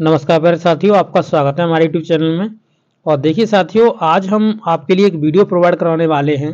नमस्कार प्यारे साथियों आपका स्वागत है हमारे यूट्यूब चैनल में और देखिए साथियों आज हम आपके लिए एक वीडियो प्रोवाइड कराने वाले हैं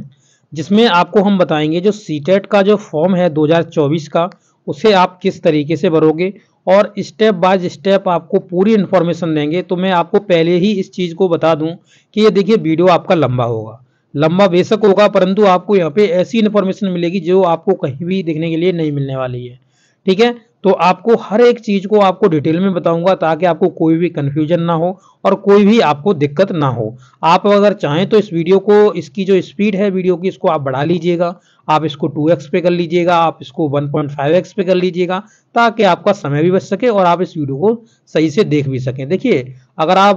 जिसमें आपको हम बताएंगे जो सी e का जो फॉर्म है 2024 का उसे आप किस तरीके से भरोगे और स्टेप बाय स्टेप आपको पूरी इन्फॉर्मेशन देंगे तो मैं आपको पहले ही इस चीज़ को बता दूँ कि ये देखिए वीडियो आपका लंबा होगा लंबा बेशक होगा परंतु आपको यहाँ पे ऐसी इन्फॉर्मेशन मिलेगी जो आपको कहीं भी देखने के लिए नहीं मिलने वाली है ठीक है तो आपको हर एक चीज़ को आपको डिटेल में बताऊंगा ताकि आपको कोई भी कन्फ्यूजन ना हो और कोई भी आपको दिक्कत ना हो आप अगर चाहें तो इस वीडियो को इसकी जो स्पीड है वीडियो की इसको आप बढ़ा लीजिएगा आप इसको 2x पे कर लीजिएगा आप इसको 1.5x पे कर लीजिएगा ताकि आपका समय भी बच सके और आप इस वीडियो को सही से देख भी सकें देखिए अगर आप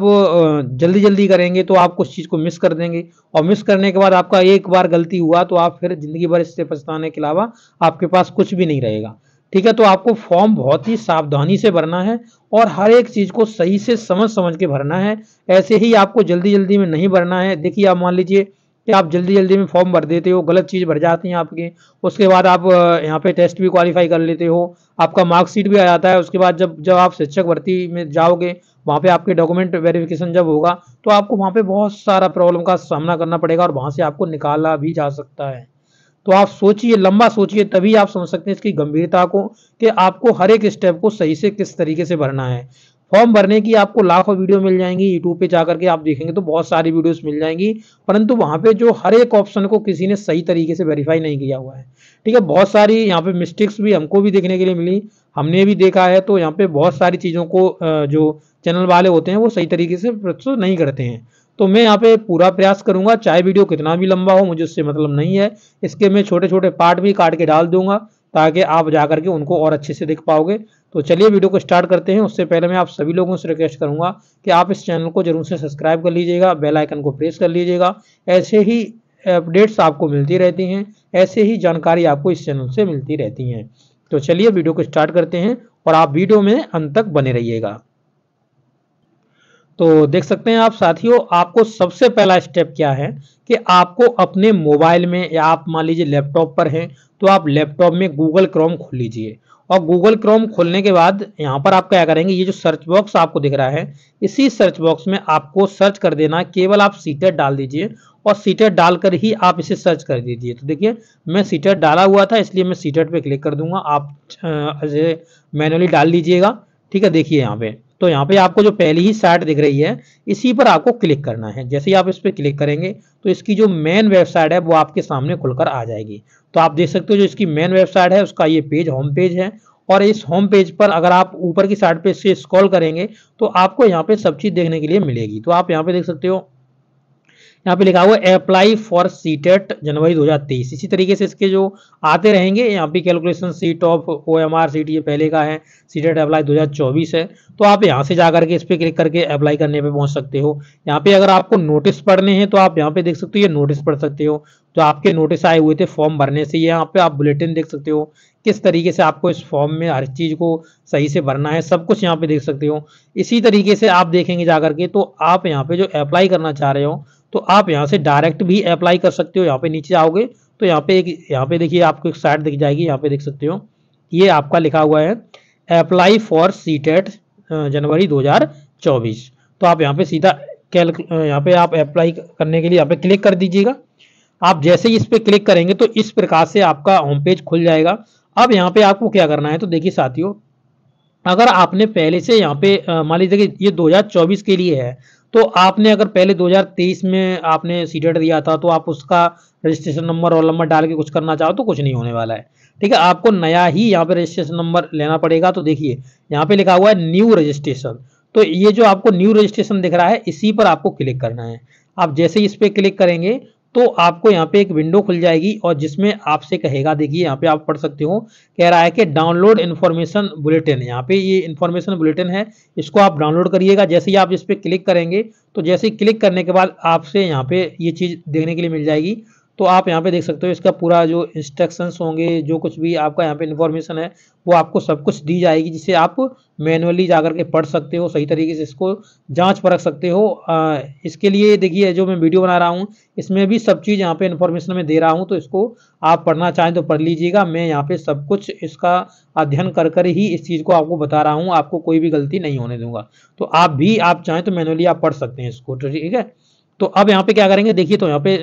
जल्दी जल्दी करेंगे तो आप कुछ चीज़ को मिस कर देंगे और मिस करने के बाद आपका एक बार गलती हुआ तो आप फिर ज़िंदगी भर इससे पछताने के अलावा आपके पास कुछ भी नहीं रहेगा ठीक है तो आपको फॉर्म बहुत ही सावधानी से भरना है और हर एक चीज को सही से समझ समझ के भरना है ऐसे ही आपको जल्दी जल्दी में नहीं भरना है देखिए आप मान लीजिए कि आप जल्दी जल्दी में फॉर्म भर देते हो गलत चीज़ भर जाती है आपके उसके बाद आप यहाँ पे टेस्ट भी क्वालिफाई कर लेते हो आपका मार्कशीट भी आ जाता है उसके बाद जब जब आप शिक्षक भर्ती में जाओगे वहाँ पे आपके डॉक्यूमेंट वेरिफिकेशन जब होगा तो आपको वहाँ पे बहुत सारा प्रॉब्लम का सामना करना पड़ेगा और वहाँ से आपको निकाला भी जा सकता है तो आप सोचिए लंबा सोचिए तभी आप समझ सकते हैं इसकी गंभीरता को कि आपको हर एक स्टेप को सही से किस तरीके से भरना है फॉर्म भरने की आपको लाखों वीडियो मिल जाएंगी यूट्यूब पे जाकर के आप देखेंगे तो बहुत सारी वीडियोस मिल जाएंगी परंतु वहाँ पे जो हर एक ऑप्शन को किसी ने सही तरीके से वेरीफाई नहीं किया हुआ है ठीक है बहुत सारी यहाँ पे मिस्टेक्स भी हमको भी देखने के लिए मिली हमने भी देखा है तो यहाँ पे बहुत सारी चीज़ों को जो चैनल वाले होते हैं वो सही तरीके से प्रस्तुत नहीं करते हैं तो मैं यहाँ पे पूरा प्रयास करूंगा चाहे वीडियो कितना भी लंबा हो मुझे उससे मतलब नहीं है इसके मैं छोटे छोटे पार्ट भी काट के डाल दूंगा ताकि आप जाकर के उनको और अच्छे से देख पाओगे तो चलिए वीडियो को स्टार्ट करते हैं उससे पहले मैं आप सभी लोगों से रिक्वेस्ट करूंगा कि आप इस चैनल को जरूर से सब्सक्राइब कर लीजिएगा बेल आइकन को प्रेस कर लीजिएगा ऐसे ही अपडेट्स आपको मिलती रहती हैं ऐसे ही जानकारी आपको इस चैनल से मिलती रहती हैं तो चलिए वीडियो को स्टार्ट करते हैं और आप वीडियो में अंत तक बने रहिएगा तो देख सकते हैं आप साथियों आपको सबसे पहला स्टेप क्या है कि आपको अपने मोबाइल में या आप मान लीजिए लैपटॉप पर हैं तो आप लैपटॉप में गूगल क्रोम खोल लीजिए और गूगल क्रोम खोलने के बाद यहाँ पर आप क्या करेंगे ये जो सर्च बॉक्स आपको दिख रहा है इसी सर्च बॉक्स में आपको सर्च कर देना केवल आप सीटर डाल दीजिए और सीटर डालकर ही आप इसे सर्च कर दीजिए तो देखिए मैं सीटर डाला हुआ था इसलिए मैं सीटर पे क्लिक कर दूंगा आप मैनुअली डाल लीजिएगा ठीक है देखिए यहाँ पे तो यहाँ पे आपको जो पहली ही साइट दिख रही है इसी पर आपको क्लिक करना है जैसे ही आप इस पर क्लिक करेंगे तो इसकी जो मेन वेबसाइट है वो आपके सामने खुलकर आ जाएगी तो आप देख सकते हो जो इसकी मेन वेबसाइट है उसका ये पेज होम पेज है और इस होम पेज पर अगर आप ऊपर की साइड पे इससे स्क्रॉल करेंगे तो आपको यहाँ पे सब चीज़ देखने के लिए मिलेगी तो आप यहाँ पे देख सकते हो यहाँ पे लिखा हुआ है अप्लाई फॉर सीटेट जनवरी 2023 इसी तरीके से इसके जो आते रहेंगे यहाँ पे calculation sheet of O M R ये पहले का है सीटेट अप्लाई 2024 है तो आप यहाँ से जाकर के इस पर क्लिक करके अप्लाई करने पे पहुँच सकते हो यहाँ पे अगर आपको नोटिस पढ़ने हैं तो आप यहाँ पे देख सकते हो ये नोटिस पढ़ सकते हो जो तो आपके नोटिस आए हुए थे फॉर्म भरने से यहाँ पे आप बुलेटिन देख सकते हो किस तरीके से आपको इस फॉर्म में हर चीज़ को सही से भरना है सब कुछ यहाँ पे देख सकते हो इसी तरीके से आप देखेंगे जाकर के तो आप यहाँ पे जो अप्लाई करना चाह रहे हो तो आप यहाँ से डायरेक्ट भी अप्लाई कर सकते हो यहाँ पे नीचे आओगे तो यहाँ पे एक यहाँ पे देखिए आपको एक साइड दिख जाएगी यहाँ पे देख सकते हो ये आपका लिखा हुआ है अप्लाई फॉर सी जनवरी 2024 तो आप यहाँ पे सीधा कैल यहाँ पे आप अप्लाई करने के लिए यहाँ पे क्लिक कर दीजिएगा आप जैसे ही इस पर क्लिक करेंगे तो इस प्रकार से आपका होम पेज खुल जाएगा अब यहाँ पे आपको क्या करना है तो देखिए साथियों अगर आपने पहले से यहाँ पे मान लीजिए ये 2024 के लिए है तो आपने अगर पहले 2023 में आपने सी दिया था तो आप उसका रजिस्ट्रेशन नंबर रोल नंबर डाल के कुछ करना चाहो तो कुछ नहीं होने वाला है ठीक है आपको नया ही यहाँ पे रजिस्ट्रेशन नंबर लेना पड़ेगा तो देखिए यहाँ पे लिखा हुआ है न्यू रजिस्ट्रेशन तो ये जो आपको न्यू रजिस्ट्रेशन दिख रहा है इसी पर आपको क्लिक करना है आप जैसे ही इस पर क्लिक करेंगे तो आपको यहाँ पे एक विंडो खुल जाएगी और जिसमें आपसे कहेगा देखिए यहाँ पे आप पढ़ सकते हो कह रहा है कि डाउनलोड इन्फॉर्मेशन बुलेटिन यहाँ पे ये इन्फॉर्मेशन बुलेटिन है इसको आप डाउनलोड करिएगा जैसे ही आप इस पर क्लिक करेंगे तो जैसे ही क्लिक करने के बाद आपसे यहाँ पे ये चीज़ देखने के लिए मिल जाएगी तो आप यहाँ पे देख सकते हो इसका पूरा जो इंस्ट्रक्शंस होंगे जो कुछ भी आपका यहाँ पे इन्फॉर्मेशन है वो आपको सब कुछ दी जाएगी जिसे आप मैनुअली जा के पढ़ सकते हो सही तरीके से इसको जांच परख सकते हो आ, इसके लिए देखिए जो मैं वीडियो बना रहा हूँ इसमें भी सब चीज़ यहाँ पे इन्फॉर्मेशन में दे रहा हूँ तो इसको आप पढ़ना चाहें तो पढ़ लीजिएगा मैं यहाँ पे सब कुछ इसका अध्ययन कर कर ही इस चीज़ को आपको बता रहा हूँ आपको कोई भी गलती नहीं होने दूंगा तो आप भी आप चाहें तो मैनुअली आप पढ़ सकते हैं इसको ठीक है तो अब यहाँ पे क्या करेंगे देखिए तो यहाँ पे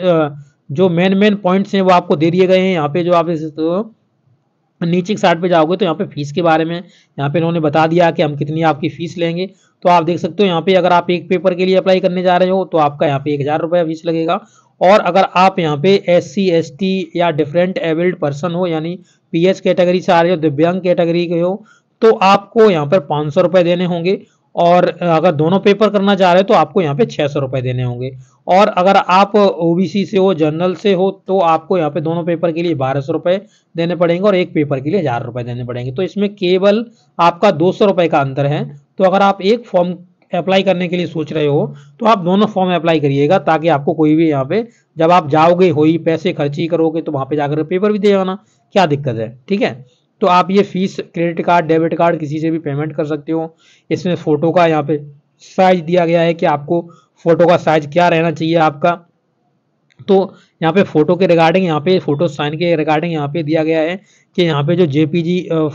जो मेन मेन पॉइंट्स हैं वो आपको दे दिए गए हैं यहाँ पे जो आप तो नीचे की साइड पे जाओगे तो यहाँ पे फीस के बारे में यहाँ पे इन्होंने बता दिया कि हम कितनी आपकी फीस लेंगे तो आप देख सकते हो यहाँ पे अगर आप एक पेपर के लिए अप्लाई करने जा रहे हो तो आपका यहाँ पे एक हज़ार रुपया फीस लगेगा और अगर आप यहाँ पे एस सी एस टी या डिफरेंट एबल्ड पर्सन हो यानी पी एस कैटेगरी से आ रहे हो दिव्यांग कैटेगरी के हो तो आपको यहाँ पर पाँच सौ रुपए देने होंगे और अगर दोनों पेपर करना चाह रहे हो तो आपको यहाँ पे छः सौ देने होंगे और अगर आप ओबीसी से हो जनरल से हो तो आपको यहाँ पे दोनों पेपर के लिए बारह सौ देने पड़ेंगे और एक पेपर के लिए हज़ार रुपये देने पड़ेंगे तो इसमें केवल आपका दो सौ का अंतर है तो अगर आप एक फॉर्म अप्लाई करने के लिए सोच रहे हो तो आप दोनों फॉर्म अप्लाई करिएगा ताकि आपको कोई भी यहाँ पे जब आप जाओगे हो पैसे खर्ची करोगे तो वहाँ पे जाकर पेपर भी दे जाना क्या दिक्कत है ठीक है तो आप ये fees credit card debit card किसी से भी पेमेंट कर सकते हो इसमें फ़ोटो का यहाँ पे साइज दिया गया है कि आपको फ़ोटो का साइज क्या रहना चाहिए आपका तो यहाँ पे फ़ोटो के रिगार्डिंग यहाँ पे फ़ोटो साइन के रिगार्डिंग यहाँ पे दिया गया है कि यहाँ पे जो जे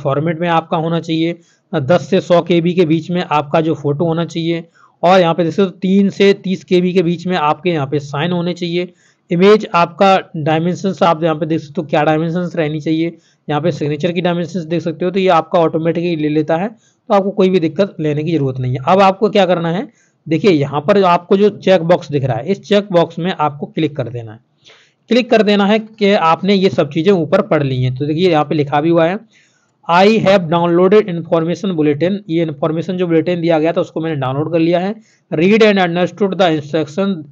फॉर्मेट में आपका होना चाहिए 10 से 100 के के बीच में आपका जो फ़ोटो होना चाहिए और यहाँ पे देखो तीन से तीस के के बीच में आपके यहाँ पे साइन होने चाहिए इमेज आपका डायमेंशन आप यहाँ पे देख सकते हो क्या डायमेंशन रहनी चाहिए यहाँ पे सिग्नेचर की डायमेंशन देख सकते हो तो ये आपका ऑटोमेटिकली ले लेता है तो आपको कोई भी दिक्कत लेने की जरूरत नहीं है अब आपको क्या करना है देखिए यहाँ पर आपको जो चेक बॉक्स दिख रहा है इस चेक बॉक्स में आपको क्लिक कर देना है क्लिक कर देना है कि आपने ये सब चीज़ें ऊपर पढ़ ली हैं तो देखिए यहाँ पे लिखा भी हुआ है I have downloaded information bulletin ये इन्फॉर्मेशन जो बुलेटिन दिया गया था उसको मैंने डाउनलोड कर लिया है read and understood the instruction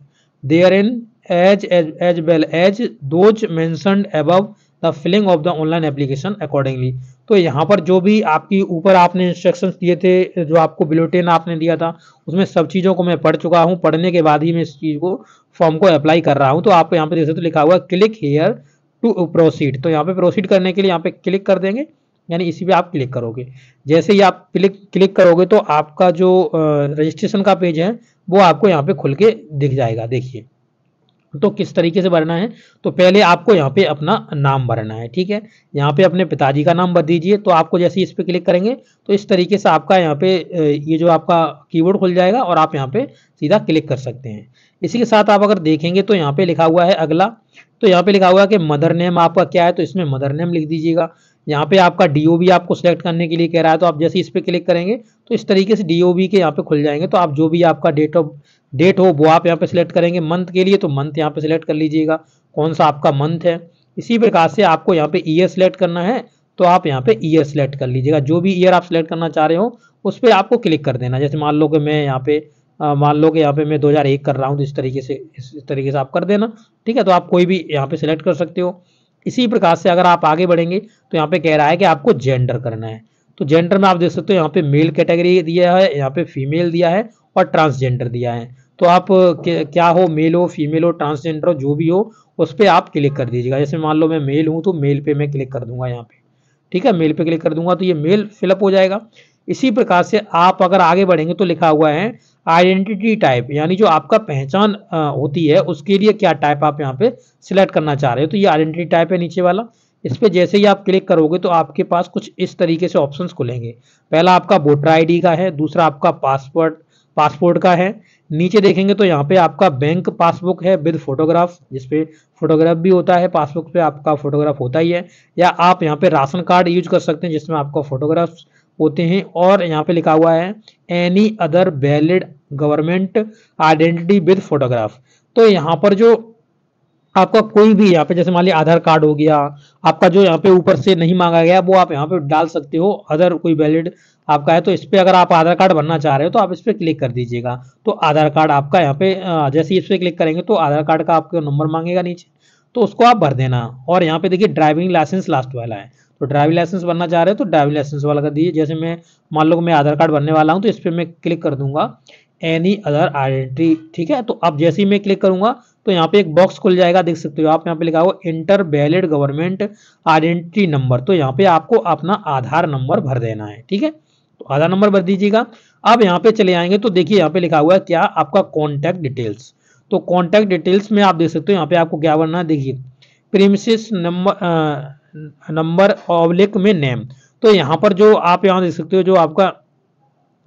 therein as as as well as those mentioned above the filling of the online application accordingly तो यहाँ पर जो भी आपकी ऊपर आपने इंस्ट्रक्शंस दिए थे जो आपको बिलोटेन आपने दिया था उसमें सब चीज़ों को मैं पढ़ चुका हूँ पढ़ने के बाद ही मैं इस चीज़ को फॉर्म को अप्लाई कर रहा हूँ तो आप यहाँ पे जैसे तो लिखा हुआ क्लिक हेयर टू प्रोसीड तो यहाँ पे प्रोसीड करने के लिए यहाँ पे क्लिक कर देंगे यानी इसी पे आप क्लिक करोगे जैसे ही आप क्लिक क्लिक करोगे तो आपका जो रजिस्ट्रेशन का पेज है वो आपको यहाँ पे खुल के दिख जाएगा देखिए तो किस तरीके से भरना है तो पहले आपको यहाँ पे अपना नाम भरना है ठीक है यहाँ पे अपने पिताजी का नाम भर दीजिए तो आपको जैसे इस पर क्लिक करेंगे तो इस तरीके से आपका यहाँ पे ये जो आपका कीबोर्ड खुल जाएगा और आप यहाँ पे सीधा क्लिक कर सकते हैं इसी के साथ आप अगर देखेंगे तो यहाँ पे लिखा हुआ है अगला तो यहाँ पे लिखा हुआ है कि मदर नेम आपका क्या है तो इसमें मदर नेम लिख दीजिएगा यहाँ पे आपका डी आपको सिलेक्ट करने के लिए कह रहा है तो आप जैसे इस पर क्लिक करेंगे तो इस तरीके से डी के यहाँ पे खुल जाएंगे तो आप जो भी आपका डेट ऑफ डेट हो वो आप यहाँ पे सिलेक्ट करेंगे मंथ के लिए तो मंथ यहाँ पे सिलेक्ट कर लीजिएगा कौन सा आपका मंथ है इसी प्रकार से आपको यहाँ पे ईयर सिलेक्ट करना है तो आप यहाँ पे ईयर सिलेक्ट कर लीजिएगा जो भी ईयर आप सिलेक्ट करना चाह रहे हो उस पर आपको क्लिक कर देना जैसे मान लो कि मैं यहाँ पे मान लो कि यहाँ पे मैं 2001 कर रहा हूँ तो इस तरीके से इस तरीके से आप कर देना ठीक है तो आप कोई भी यहाँ पे सिलेक्ट कर सकते हो इसी प्रकार से अगर आप आगे बढ़ेंगे तो यहाँ पे कह रहा है कि आपको जेंडर करना है तो जेंडर में आप देख सकते हो यहाँ पे मेल कैटेगरी दिया है यहाँ पे फीमेल दिया है और ट्रांसजेंडर दिया है तो आप क्या हो मेल हो फीमेल हो ट्रांसजेंडर हो जो भी हो उस पर आप क्लिक कर दीजिएगा जैसे मान लो मैं मेल हूँ तो मेल पे मैं क्लिक कर दूंगा यहाँ पे ठीक है मेल पे क्लिक कर दूंगा तो ये मेल फिलअप हो जाएगा इसी प्रकार से आप अगर आगे बढ़ेंगे तो लिखा हुआ है आइडेंटिटी टाइप यानी जो आपका पहचान होती है उसके लिए क्या टाइप आप यहाँ पे सिलेक्ट करना चाह रहे हो तो ये आइडेंटिटी टाइप है नीचे वाला इस पर जैसे ही आप क्लिक करोगे तो आपके पास कुछ इस तरीके से ऑप्शंस खुलेंगे पहला आपका वोटर आईडी का है दूसरा आपका पासवर्ड पासपोर्ट का है नीचे देखेंगे तो यहाँ पे आपका बैंक पासबुक है विद फोटोग्राफ जिसपे फोटोग्राफ भी होता है पासबुक पे आपका फोटोग्राफ होता ही है या आप यहाँ पे राशन कार्ड यूज कर सकते हैं जिसमें आपका फोटोग्राफ होते हैं और यहाँ पे लिखा हुआ है any other valid government identity with photograph तो यहाँ पर जो आपका कोई भी यहाँ पे जैसे मान लिया आधार कार्ड हो गया आपका जो यहाँ पे ऊपर से नहीं मांगा गया वो आप यहाँ पे डाल सकते हो अदर कोई वैलिड आपका है तो इस पर अगर आप आधार कार्ड बनना चाह रहे हो तो आप इस पर क्लिक कर दीजिएगा तो आधार कार्ड आपका यहाँ पे जैसे इस पर क्लिक करेंगे तो आधार कार्ड का आपको नंबर मांगेगा नीचे तो उसको आप भर देना और यहाँ पे देखिए ड्राइविंग लाइसेंस लास्ट वाला है तो ड्राइविंग लाइसेंस बनना चाह रहे हो तो ड्राइविंग लाइसेंस वाला कर दीजिए जैसे मैं मान लो मैं आधार कार्ड बनने वाला हूँ तो इस पर मैं क्लिक कर दूंगा एनी अदर आइडेंटिटी ठीक है तो अब जैसे ही मैं क्लिक करूंगा तो यहाँ पे एक बॉक्स खुल जाएगा देख सकते हो आप यहाँ पे लिखा हो enter valid government identity number तो यहाँ पे आपको अपना आधार नंबर भर देना है ठीक है तो आधार नंबर भर दीजिएगा अब यहाँ पे चले आएंगे तो देखिए यहाँ पे लिखा हुआ है क्या आपका कॉन्टैक्ट डिटेल्स तो कॉन्टैक्ट डिटेल्स में आप देख सकते हो यहाँ पे आपको क्या भरना है देखिए प्रीमिस नंबर नंबर ऑब्लिक में नेम तो यहाँ पर जो आप यहाँ देख सकते हो जो आपका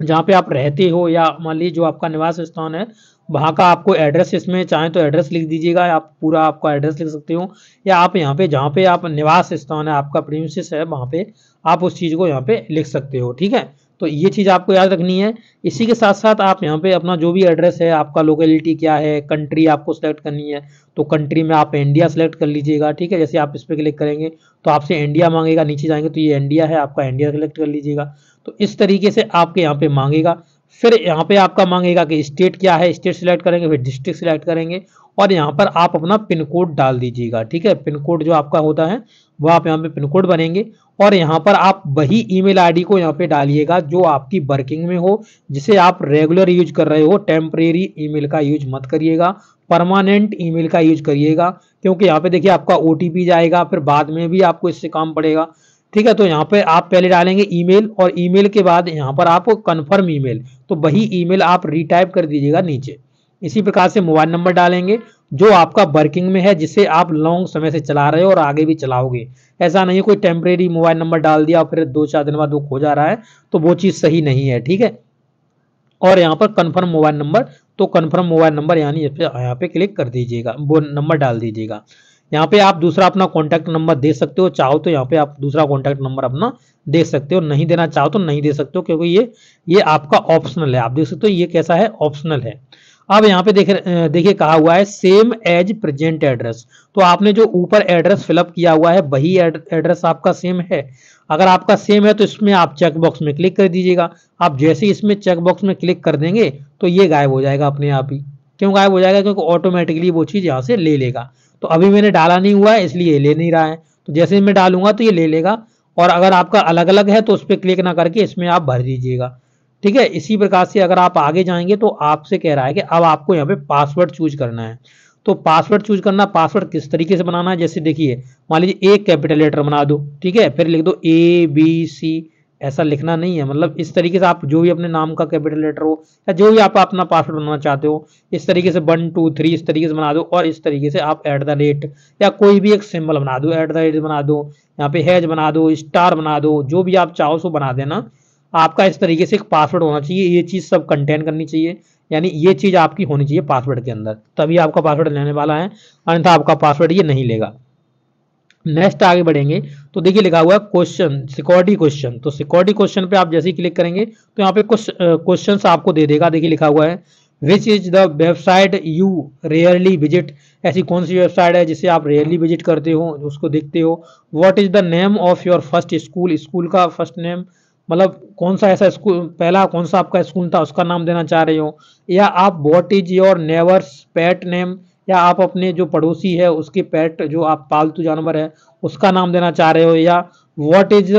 जहाँ पे आप रहते हो या मान लीजिए जो आपका निवास स्थान है वहाँ का आपको एड्रेस इसमें चाहें तो एड्रेस लिख दीजिएगा आप पूरा आपका एड्रेस लिख सकते हो या आप यहाँ पे जहाँ पे आप निवास स्थान है आपका प्रिंसिस है वहाँ पे आप उस चीज़ को यहाँ पे लिख सकते हो ठीक है तो ये चीज़ आपको याद रखनी है इसी के साथ साथ आप यहाँ पे अपना जो भी एड्रेस है आपका लोकेलिटी क्या है कंट्री आपको सेलेक्ट करनी है तो कंट्री में आप इंडिया सेलेक्ट कर लीजिएगा ठीक है जैसे आप इस पर क्लिक करेंगे तो आपसे इंडिया मांगेगा नीचे जाएंगे तो ये इंडिया है आपका इंडिया सेलेक्ट कर लीजिएगा तो इस तरीके से आपके यहाँ पे मांगेगा फिर यहाँ पे आपका मांगेगा कि स्टेट क्या है स्टेट सिलेक्ट करेंगे फिर डिस्ट्रिक्ट सिलेक्ट करेंगे और यहाँ पर आप अपना पिन कोड डाल दीजिएगा ठीक है पिन कोड जो आपका होता है वो आप यहाँ पे पिन कोड बनेंगे और यहाँ पर आप वही ईमेल आईडी को यहाँ पे डालिएगा जो आपकी वर्किंग में हो जिसे आप रेगुलर यूज कर रहे हो टेम्परेरी ईमेल का यूज मत करिएगा परमानेंट ईमेल का यूज करिएगा क्योंकि यहाँ पे देखिए आपका ओ जाएगा फिर बाद में भी आपको इससे काम पड़ेगा ठीक है तो यहाँ पे आप पहले डालेंगे ईमेल और ईमेल के बाद यहाँ पर आप कन्फर्म ईमेल तो वही ईमेल आप रीटाइप कर दीजिएगा नीचे इसी प्रकार से मोबाइल नंबर डालेंगे जो आपका वर्किंग में है जिसे आप लॉन्ग समय से चला रहे हो और आगे भी चलाओगे ऐसा नहीं कोई टेम्परेरी मोबाइल नंबर डाल दिया और फिर दो चार दिन बाद वो खो जा रहा है तो वो चीज़ सही नहीं है ठीक है और यहाँ पर कन्फर्म मोबाइल नंबर तो कन्फर्म मोबाइल नंबर यानी यहाँ पे क्लिक कर दीजिएगा वो नंबर डाल दीजिएगा यहाँ पे आप दूसरा अपना कॉन्टैक्ट नंबर दे सकते हो चाहो तो यहाँ पे आप दूसरा कॉन्टैक्ट नंबर अपना दे सकते हो नहीं देना चाहो तो नहीं दे सकते हो क्योंकि ये ये आपका ऑप्शनल है आप देख सकते हो ये कैसा है ऑप्शनल है अब यहाँ पे देख देखिए कहा हुआ है सेम एज प्रेजेंट एड्रेस तो आपने जो ऊपर एड्रेस फिलअप किया हुआ है वही एड्रेस आपका सेम है अगर आपका सेम है तो इसमें आप चेकबॉक्स में क्लिक कर दीजिएगा आप जैसे ही इसमें चेकबॉक्स में क्लिक कर देंगे तो ये गायब हो जाएगा अपने आप ही क्यों गायब हो जाएगा क्योंकि ऑटोमेटिकली वो चीज़ यहाँ से ले लेगा तो अभी मैंने डाला नहीं हुआ है इसलिए ले नहीं रहा है तो जैसे मैं डालूंगा तो ये ले लेगा और अगर आपका अलग अलग है तो उस पर क्लिक ना करके इसमें आप भर दीजिएगा ठीक है इसी प्रकार से अगर आप आगे जाएंगे तो आपसे कह रहा है कि अब आपको यहाँ पे पासवर्ड चूज करना है तो पासवर्ड चूज करना पासवर्ड किस तरीके से बनाना है जैसे देखिए मान लीजिए एक कैपिटल लेटर बना दो ठीक है फिर लिख दो ए बी सी ऐसा लिखना नहीं है मतलब इस तरीके से आप जो भी अपने नाम का कैपिटल लेटर हो या जो भी आप अपना पासवर्ड बनाना चाहते हो इस तरीके से वन टू थ्री इस तरीके से बना दो और इस तरीके से आप एट द रेट या कोई भी एक सिंबल बना दो एट द रेट बना दो यहाँ पे हैज बना दो स्टार बना दो जो भी आप चाहो सो बना देना आपका इस तरीके से एक पासवर्ड होना चाहिए ये चीज़ सब कंटेन करनी चाहिए यानी ये चीज़ आपकी होनी चाहिए पासवर्ड के अंदर तभी आपका पासवर्ड लेने वाला है अन्यथा आपका पासवर्ड ये नहीं लेगा नेक्स्ट आगे बढ़ेंगे तो देखिए लिखा हुआ है क्वेश्चन सिक्योरिटी क्वेश्चन तो सिक्योरिटी क्वेश्चन पे आप जैसे ही क्लिक करेंगे तो यहाँ पे कुछ क्वेश्चन आपको दे देगा देखिए लिखा हुआ है which is the website you rarely visit ऐसी कौन सी वेबसाइट है जिसे आप रेयरली विजिट करते हो उसको देखते हो what is the name of your first school school का फर्स्ट नेम मतलब कौन सा ऐसा स्कूल पहला कौन सा आपका स्कूल था उसका नाम देना चाह रहे हो या आप what is your neighbour's pet name या आप अपने जो पड़ोसी है उसके पेट जो आप पालतू जानवर है उसका नाम देना चाह रहे हो या what is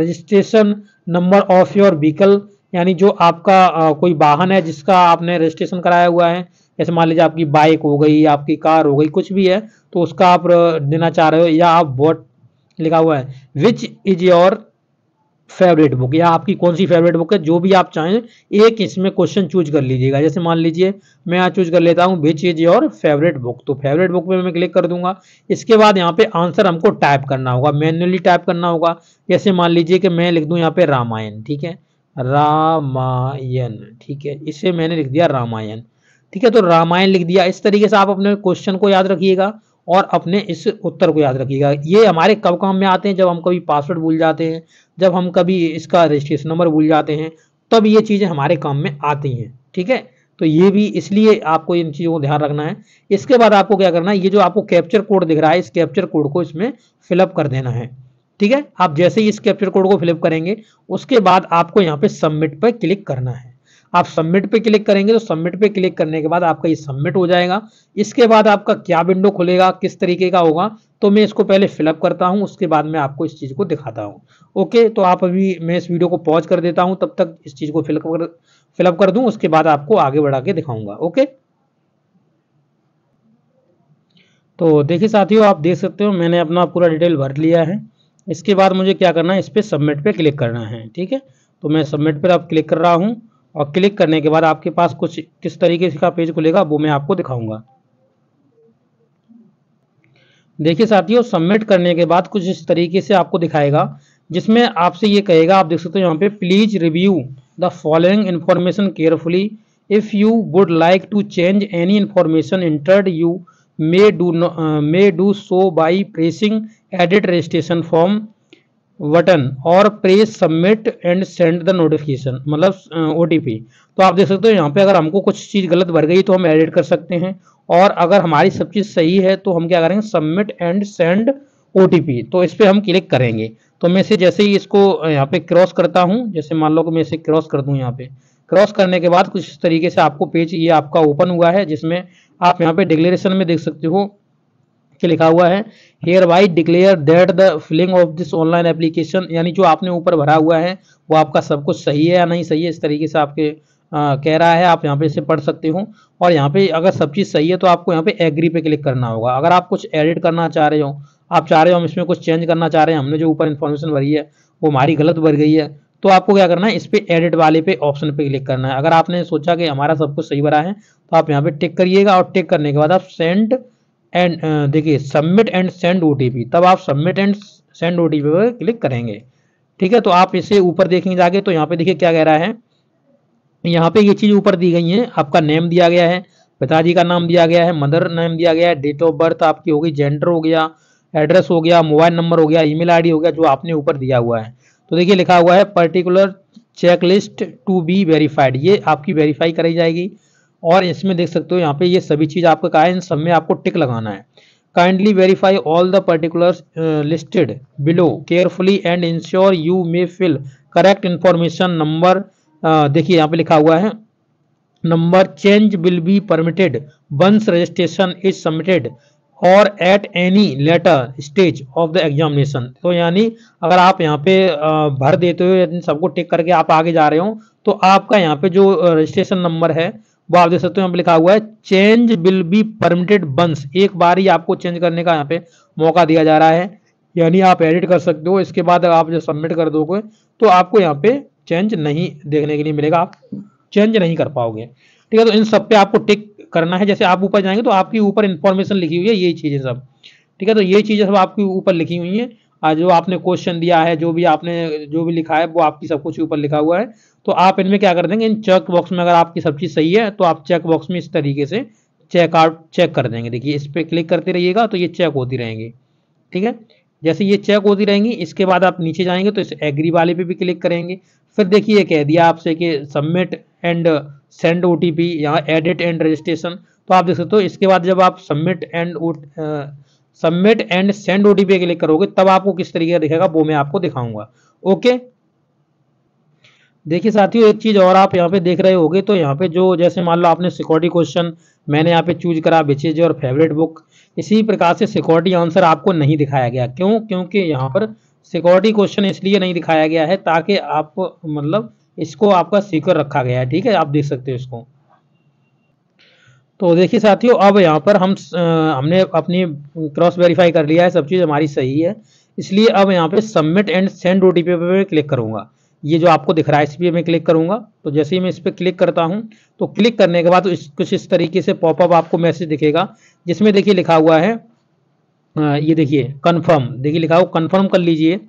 registration number of your vehicle यानी जो आपका uh, कोई वाहन है जिसका आपने रजिस्ट्रेशन कराया हुआ है जैसे मान लीजिए आपकी बाइक हो गई आपकी कार हो गई कुछ भी है तो उसका आप uh, देना चाह रहे हो या आप वॉट लिखा हुआ है which is your favourite book या आपकी कौन सी फेवरेट बुक है जो भी आप चाहें एक इसमें क्वेश्चन चूज कर लीजिएगा जैसे मान लीजिए मैं यहाँ चूज कर लेता हूँ which is your favourite book तो फेवरेट बुक पे मैं क्लिक कर दूंगा इसके बाद यहाँ पे आंसर हमको टाइप करना होगा मैन्युअली टाइप करना होगा जैसे मान लीजिए कि मैं लिख दूँ यहाँ पे रामायण ठीक है रामायण ठीक है इसे मैंने लिख दिया रामायण ठीक है तो रामायण लिख दिया इस तरीके से आप अपने क्वेश्चन को याद रखिएगा और अपने इस उत्तर को याद रखिएगा ये हमारे कब काम में आते हैं जब हम कभी पासवर्ड भूल जाते हैं जब हम कभी इसका रजिस्ट्रेशन नंबर भूल जाते हैं तब ये चीज़ें हमारे काम में आती हैं ठीक है तो ये भी इसलिए आपको इन चीज़ों को ध्यान रखना है इसके बाद आपको क्या करना है ये जो आपको कैप्चर कोड दिख रहा है इस कैप्चर कोड को इसमें फिलअप कर देना है ठीक है आप जैसे ही इस कैप्चर कोड को फिलअप करेंगे उसके बाद आपको यहाँ पे सबमिट पर क्लिक करना है आप सबमिट पे क्लिक करेंगे तो सबमिट पे क्लिक करने के बाद आपका ये सबमिट हो जाएगा इसके बाद आपका क्या विंडो खुलेगा किस तरीके का होगा तो मैं इसको पहले फिलअप करता हूँ उसके बाद मैं आपको इस चीज़ को दिखाता हूँ ओके तो आप अभी मैं इस वीडियो को पॉज कर देता हूँ तब तक इस चीज़ को फिलअप कर फिलअप कर दूं उसके बाद आपको आगे बढ़ा के दिखाऊंगा ओके तो देखिए साथियों आप देख सकते हो मैंने अपना पूरा डिटेल भर लिया है इसके बाद मुझे क्या करना है इस पर सबमिट पे क्लिक करना है ठीक है तो मैं सबमिट पर आप क्लिक कर रहा हूँ और क्लिक करने के बाद आपके पास कुछ किस तरीके का पेज खुलेगा वो मैं आपको दिखाऊंगा देखिए साथियों सबमिट करने के बाद कुछ इस तरीके से आपको दिखाएगा जिसमें आपसे ये कहेगा आप देख सकते हो यहाँ पे please review the following information carefully if you would like to change any information entered you may do may do so by pressing edit registration form button और press submit and send the notification मतलब O तो आप देख सकते हो यहाँ पे अगर हमको कुछ चीज़ गलत भर गई तो हम एडिट कर सकते हैं और अगर हमारी सब चीज़ सही है तो हम क्या करेंगे सबमिट एंड सेंड ओ तो इस पर हम क्लिक करेंगे तो मैं से जैसे ही इसको यहाँ पे क्रॉस करता हूँ जैसे मान लो कि मैं इसे क्रॉस कर दूँ यहाँ पे क्रॉस करने के बाद कुछ इस तरीके से आपको पेज ये आपका ओपन हुआ है जिसमें आप यहाँ पे डिक्लेरेशन में देख सकते हो कि लिखा हुआ है hereby declare that the filling of this online application यानी जो आपने ऊपर भरा हुआ है वो आपका सब कुछ सही है या नहीं सही है इस तरीके से आपके आ, कह रहा है आप यहाँ पे इसे पढ़ सकते हो और यहाँ पे अगर सब चीज़ सही है तो आपको यहाँ पे एग्री पे क्लिक करना होगा अगर आप कुछ एडिट करना चाह रहे हो आप चाह रहे हो हम इसमें कुछ चेंज करना चाह रहे हैं हमने जो ऊपर इन्फॉर्मेशन भरी है वो हमारी गलत भर गई है तो आपको क्या करना है इस पर एडिट वाले पे ऑप्शन पे क्लिक करना है अगर आपने सोचा कि हमारा सब कुछ सही भरा है तो आप यहाँ पे टिक करिएगा और टिक करने के बाद आप सेंड एंड uh, देखिए सबमिट एंड सेंड ओ तब आप सबमिट एंड सेंड ओ पर क्लिक करेंगे ठीक है तो आप इसे ऊपर देखेंगे जाके तो यहाँ पे देखिए क्या कह रहा है यहाँ पे ये यह चीज़ ऊपर दी गई है आपका नेम दिया गया है पिताजी का नाम दिया गया है मदर नेम दिया गया है डेट ऑफ बर्थ आपकी होगी जेंडर हो गया एड्रेस हो गया मोबाइल नंबर हो गया ईमेल आईडी हो गया जो आपने ऊपर दिया हुआ है तो देखिए लिखा हुआ है particular check list to be verified ये आपकी वेरीफाई कराई जाएगी और इसमें देख सकते हो यहाँ पे ये सभी चीज़ आपका कहा है इन सब में आपको टिक लगाना है kindly verify all the particular listed below carefully and ensure you may fill correct information number देखिए यहाँ पे लिखा हुआ है number change will be permitted once registration is submitted और at any later stage of the examination तो यानी अगर आप यहाँ पे uh, भर देते हो सबको टिक करके आप आगे जा रहे हो तो आपका यहाँ पे जो रजिस्ट्रेशन uh, नंबर है वो आप देख सकते हो यहाँ पे लिखा हुआ है change will be permitted once एक बार ही आपको चेंज करने का यहाँ पे मौका दिया जा रहा है यानी आप एडिट कर सकते हो इसके बाद आप जब सबमिट कर दोगे तो आपको यहाँ पे चेंज नहीं देखने के लिए मिलेगा आप चेंज नहीं कर पाओगे ठीक है तो इन सब पे आपको टिक करना है जैसे आप ऊपर जाएंगे तो आपके ऊपर इंफॉर्मेशन लिखी हुई है ये चीज़ें सब ठीक है तो ये चीज़ें सब आपके ऊपर लिखी हुई है जो आपने क्वेश्चन दिया है जो भी आपने जो भी लिखा है वो आपकी सब कुछ ऊपर लिखा हुआ है तो आप इनमें क्या कर देंगे इन चेक बॉक्स में अगर आपकी सब चीज़ सही है तो आप चेक बॉक्स में इस तरीके से चेकआउट चेक कर देंगे देखिए इस पर क्लिक करते रहिएगा तो ये चेक होती रहेंगी ठीक है जैसे ये चेक होती रहेंगी इसके बाद आप नीचे जाएंगे तो इस एग्री वाले पे भी क्लिक करेंगे फिर देखिए कह दिया आपसे कि submit and send O T P यहाँ एडिट एंड रजिस्ट्रेशन तो आप देख सकते हो इसके बाद जब आप submit and submit and send OTP click करोगे तब आपको किस तरीके का दिखेगा वो मैं आपको दिखाऊंगा ओके देखिए साथियों एक चीज़ और आप यहाँ पे देख रहे होगे तो यहाँ पे जो जैसे मान लो आपने सिक्योरिटी क्वेश्चन मैंने यहाँ पे चूज करा बेचे जो फेवरेट बुक इसी प्रकार से सिक्योरिटी आंसर आपको नहीं दिखाया गया क्यों क्योंकि यहाँ पर सिक्योरिटी क्वेश्चन इसलिए नहीं दिखाया गया है ताकि आप मतलब इसको आपका सिक्योर रखा गया है ठीक है आप देख सकते हो इसको तो देखिए साथियों अब यहाँ पर हम आ, हमने अपनी क्रॉस वेरीफाई कर लिया है सब चीज़ हमारी सही है इसलिए अब यहाँ पे submit and send O T पे मैं क्लिक करूँगा ये जो आपको दिख रहा है इस पर मैं क्लिक करूँगा तो जैसे ही मैं इस पर क्लिक करता हूँ तो क्लिक करने के बाद इस, कुछ इस तरीके से पॉपअप आपको मैसेज दिखेगा जिसमें देखिए लिखा हुआ है आ, ये देखिए कन्फर्म देखिए लिखा हो कन्फर्म कर लीजिए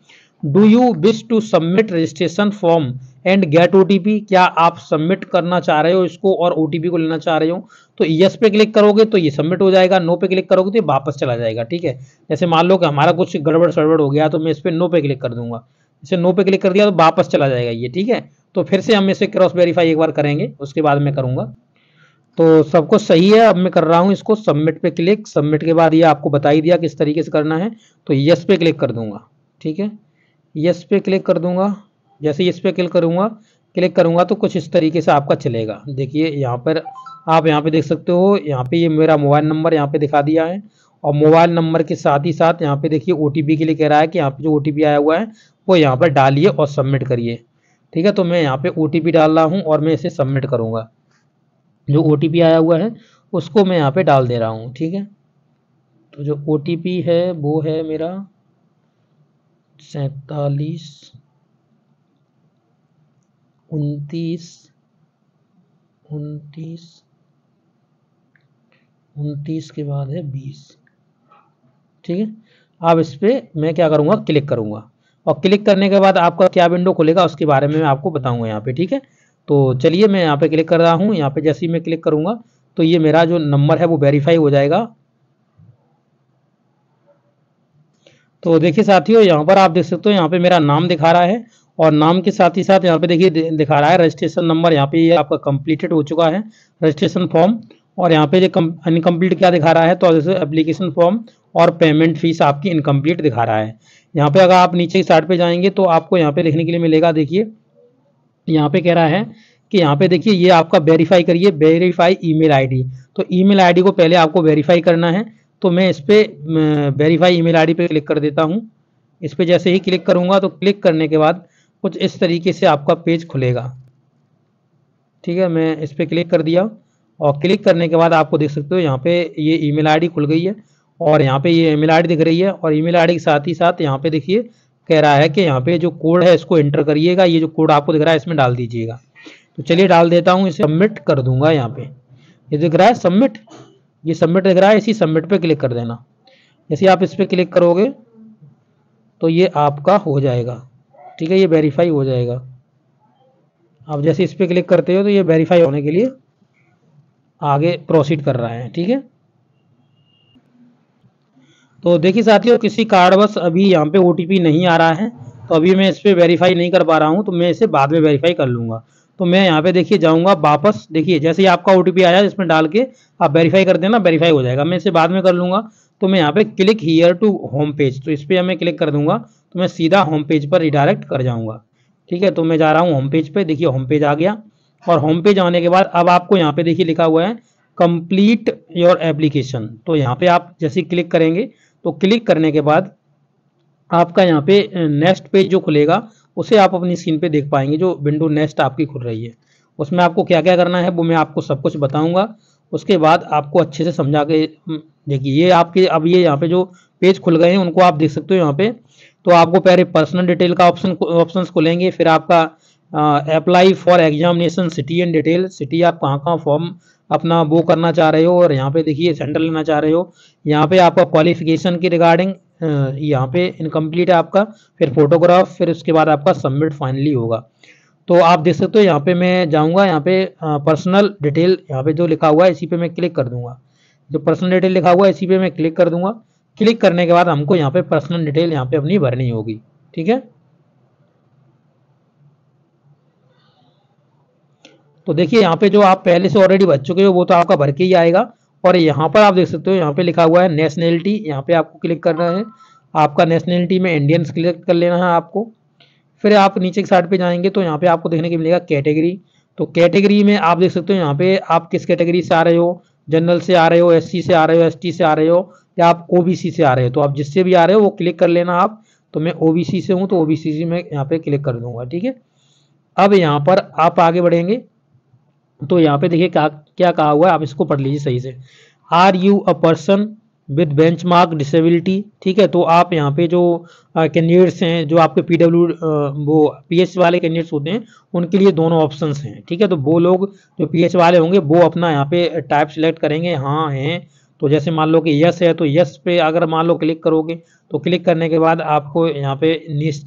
do you wish to submit registration form and get O क्या आप सबमिट करना चाह रहे हो इसको और ओ को लेना चाह रहे हो तो यस पे क्लिक करोगे तो ये सबमिट हो जाएगा नो पे क्लिक करोगे तो ये वापस चला जाएगा ठीक है जैसे मान लो कि हमारा कुछ गड़बड़ सड़बड़ हो गया तो मैं इस पर नो पे क्लिक कर दूंगा इसे नो पे क्लिक कर दिया तो वापस चला जाएगा ये ठीक है तो फिर से हम इसे क्रॉस वेरीफाई एक बार करेंगे उसके बाद मैं करूँगा तो सब कुछ सही है अब मैं कर रहा हूँ इसको सबमिट पे क्लिक सबमिट के बाद ये आपको बता ही दिया किस तरीके से करना है तो यस पे क्लिक कर दूंगा ठीक है यस पे क्लिक कर दूंगा जैसे यस पे क्लिक करूंगा क्लिक करूंगा तो कुछ इस तरीके से आपका चलेगा देखिए यहाँ पर आप यहाँ पे देख सकते हो यहाँ पे ये मेरा मोबाइल नंबर यहाँ पे दिखा दिया है और मोबाइल नंबर के साथ ही साथ यहाँ पे देखिए ओ के लिए कह रहा है कि यहाँ पे जो ओ आया हुआ है वो यहाँ पर डालिए और सबमिट करिए ठीक है तो मैं यहाँ पे ओ डाल रहा हूँ और मैं इसे सबमिट करूँगा जो ओ आया हुआ है उसको मैं यहाँ पे डाल दे रहा हूँ ठीक है तो जो ओ है वो है मेरा सैतालीस उनतीस उनतीस उनतीस के बाद है बीस ठीक है अब इस पर मैं क्या करूँगा क्लिक करूँगा और क्लिक करने के बाद आपका क्या विंडो खुलेगा उसके बारे में मैं आपको बताऊँगा यहाँ पे ठीक है तो चलिए मैं यहाँ पे क्लिक कर रहा हूँ यहाँ पे जैसे ही मैं क्लिक करूँगा तो ये मेरा जो नंबर है वो वेरीफाई हो जाएगा तो देखिए साथियों यहाँ पर आप देख सकते हो यहाँ पे मेरा नाम दिखा रहा है और नाम के साथ ही साथ यहाँ पे देखिए दिखा रहा है रजिस्ट्रेशन नंबर यहाँ पे ये आपका कंप्लीटेड हो चुका है रजिस्ट्रेशन फॉर्म और यहाँ पे इनकम्प्लीट क्या दिखा रहा है तो जैसे एप्लीकेशन फॉर्म और पेमेंट फीस आपकी इनकम्प्लीट दिखा रहा है यहाँ पे अगर आप नीचे की साइड पे जाएंगे तो आपको यहाँ पे देखने के लिए मिलेगा देखिए यहाँ पे कह रहा है कि यहाँ पे देखिए ये आपका वेरीफाई करिए वेरीफाई ईमेल आईडी तो ईमेल आईडी को पहले आपको वेरीफाई करना है तो मैं इस पर वेरीफाई ईमेल आईडी पे क्लिक कर देता हूँ इस पर जैसे ही क्लिक करूँगा तो क्लिक करने के बाद कुछ इस तरीके से आपका पेज खुलेगा ठीक है मैं इस पर क्लिक कर दिया और क्लिक करने के बाद आपको देख सकते हो यहाँ पे ये ईमेल आईडी खुल गई है और यहाँ पे ये ईमेल आईडी दिख रही है और ईमेल आईडी के साथ ही साथ यहाँ पे देखिए कह रहा है कि यहाँ पे जो कोड है इसको एंटर करिएगा ये जो कोड आपको दिख रहा है इसमें डाल दीजिएगा तो चलिए डाल देता हूँ इसे सबमिट कर दूंगा यहाँ पे ये यह दिख रहा है सबमिट ये सबमिट दिख रहा है इसी सबमिट पे क्लिक कर देना जैसे आप इस पर क्लिक करोगे तो ये आपका हो जाएगा ठीक है ये वेरीफाई हो जाएगा आप जैसे इस पर क्लिक करते हो तो ये वेरीफाई होने के लिए आगे प्रोसीड कर रहा है ठीक है तो देखिए साथियों किसी कार्ड बस अभी यहाँ पे ओ नहीं आ रहा है तो अभी मैं इस पर वेरीफाई नहीं कर पा रहा हूँ तो मैं इसे बाद में वेरीफाई कर लूँगा तो मैं यहाँ पे देखिए जाऊंगा वापस देखिए जैसे ही आपका ओ आया इसमें डाल के आप वेरीफाई कर देना वेरीफाई हो जाएगा मैं इसे बाद में कर लूंगा तो मैं यहाँ पे click here to home page तो इस पर मैं क्लिक कर दूंगा तो मैं सीधा होम पेज पर रिडायरेक्ट कर जाऊंगा ठीक है तो मैं जा रहा हूँ होम पेज पर देखिए होम पेज आ गया और होम पेज आने के बाद अब आपको यहाँ पे देखिए लिखा हुआ है कंप्लीट योर एप्लीकेशन तो यहाँ पे आप जैसे क्लिक करेंगे तो क्लिक करने के बाद आपका यहाँ पे नेक्स्ट पेज जो खुलेगा उसे आप अपनी स्क्रीन पे देख पाएंगे जो विंडो नेक्स्ट आपकी खुल रही है उसमें आपको क्या क्या करना है वो मैं आपको सब कुछ बताऊंगा उसके बाद आपको अच्छे से समझा के हम्म, देखिए ये आपके अब ये यहाँ पे जो पेज खुल गए हैं उनको आप देख सकते हो यहाँ पे तो आपको पहले पर्सनल डिटेल का ऑप्शन ऑप्शन खुलेंगे फिर आपका apply for examination city and detail city आप कहाँ कहाँ फॉर्म अपना वो करना चाह रहे हो और यहाँ पे देखिए सेंटर लेना चाह रहे हो यहाँ पे आपका क्वालिफिकेशन की रिगार्डिंग यहाँ पे इनकम्प्लीट है आपका फिर फोटोग्राफ फिर उसके बाद आपका सबमिट फाइनली होगा तो आप देख सकते हो यहाँ पे मैं जाऊँगा यहाँ पे पर्सनल डिटेल यहाँ पे जो लिखा हुआ है इसी पे मैं क्लिक कर दूंगा जो पर्सनल डिटेल लिखा हुआ है इसी पे मैं क्लिक कर दूंगा क्लिक करने के बाद हमको यहाँ पे पर्सनल डिटेल यहाँ पे अपनी भरनी होगी ठीक है तो देखिए यहाँ पे जो आप पहले से ऑलरेडी भर चुके हो वो तो आपका भर के ही आएगा और यहाँ पर आप देख सकते हो यहाँ पे लिखा हुआ है नेशनैलिटी यहाँ पे आपको क्लिक करना है आपका नेशनैलिटी में इंडियन क्लिक कर लेना है आपको फिर आप नीचे की साइड पे जाएंगे तो यहाँ पे आपको देखने को मिलेगा कैटेगरी तो कैटेगरी में आप देख सकते हो यहाँ पे आप किस कैटेगरी से आ रहे हो जनरल से आ रहे हो एस से आ रहे हो एस से आ रहे हो या आप ओ से आ रहे हो तो आप जिससे भी आ रहे हो वो क्लिक कर लेना आप तो मैं ओबीसी से हूँ तो ओबीसी में यहाँ पे क्लिक कर दूंगा ठीक है अब यहाँ पर आप आगे बढ़ेंगे तो यहाँ पे देखिए क्या क्या कहा हुआ है आप इसको पढ़ लीजिए सही से are you a person with benchmark disability ठीक है तो आप यहाँ पे जो कैंडिडेट्स हैं जो आपके पी डब्ल्यू वो पी एच वाले कैंडिडेट्स होते हैं उनके लिए दोनों ऑप्शन हैं ठीक है तो वो लोग जो पी एच वाले होंगे वो अपना यहाँ पे टाइप सिलेक्ट करेंगे हाँ हैं तो जैसे मान लो कि यस है तो यस पे अगर मान लो क्लिक करोगे तो क्लिक करने के बाद आपको यहाँ पे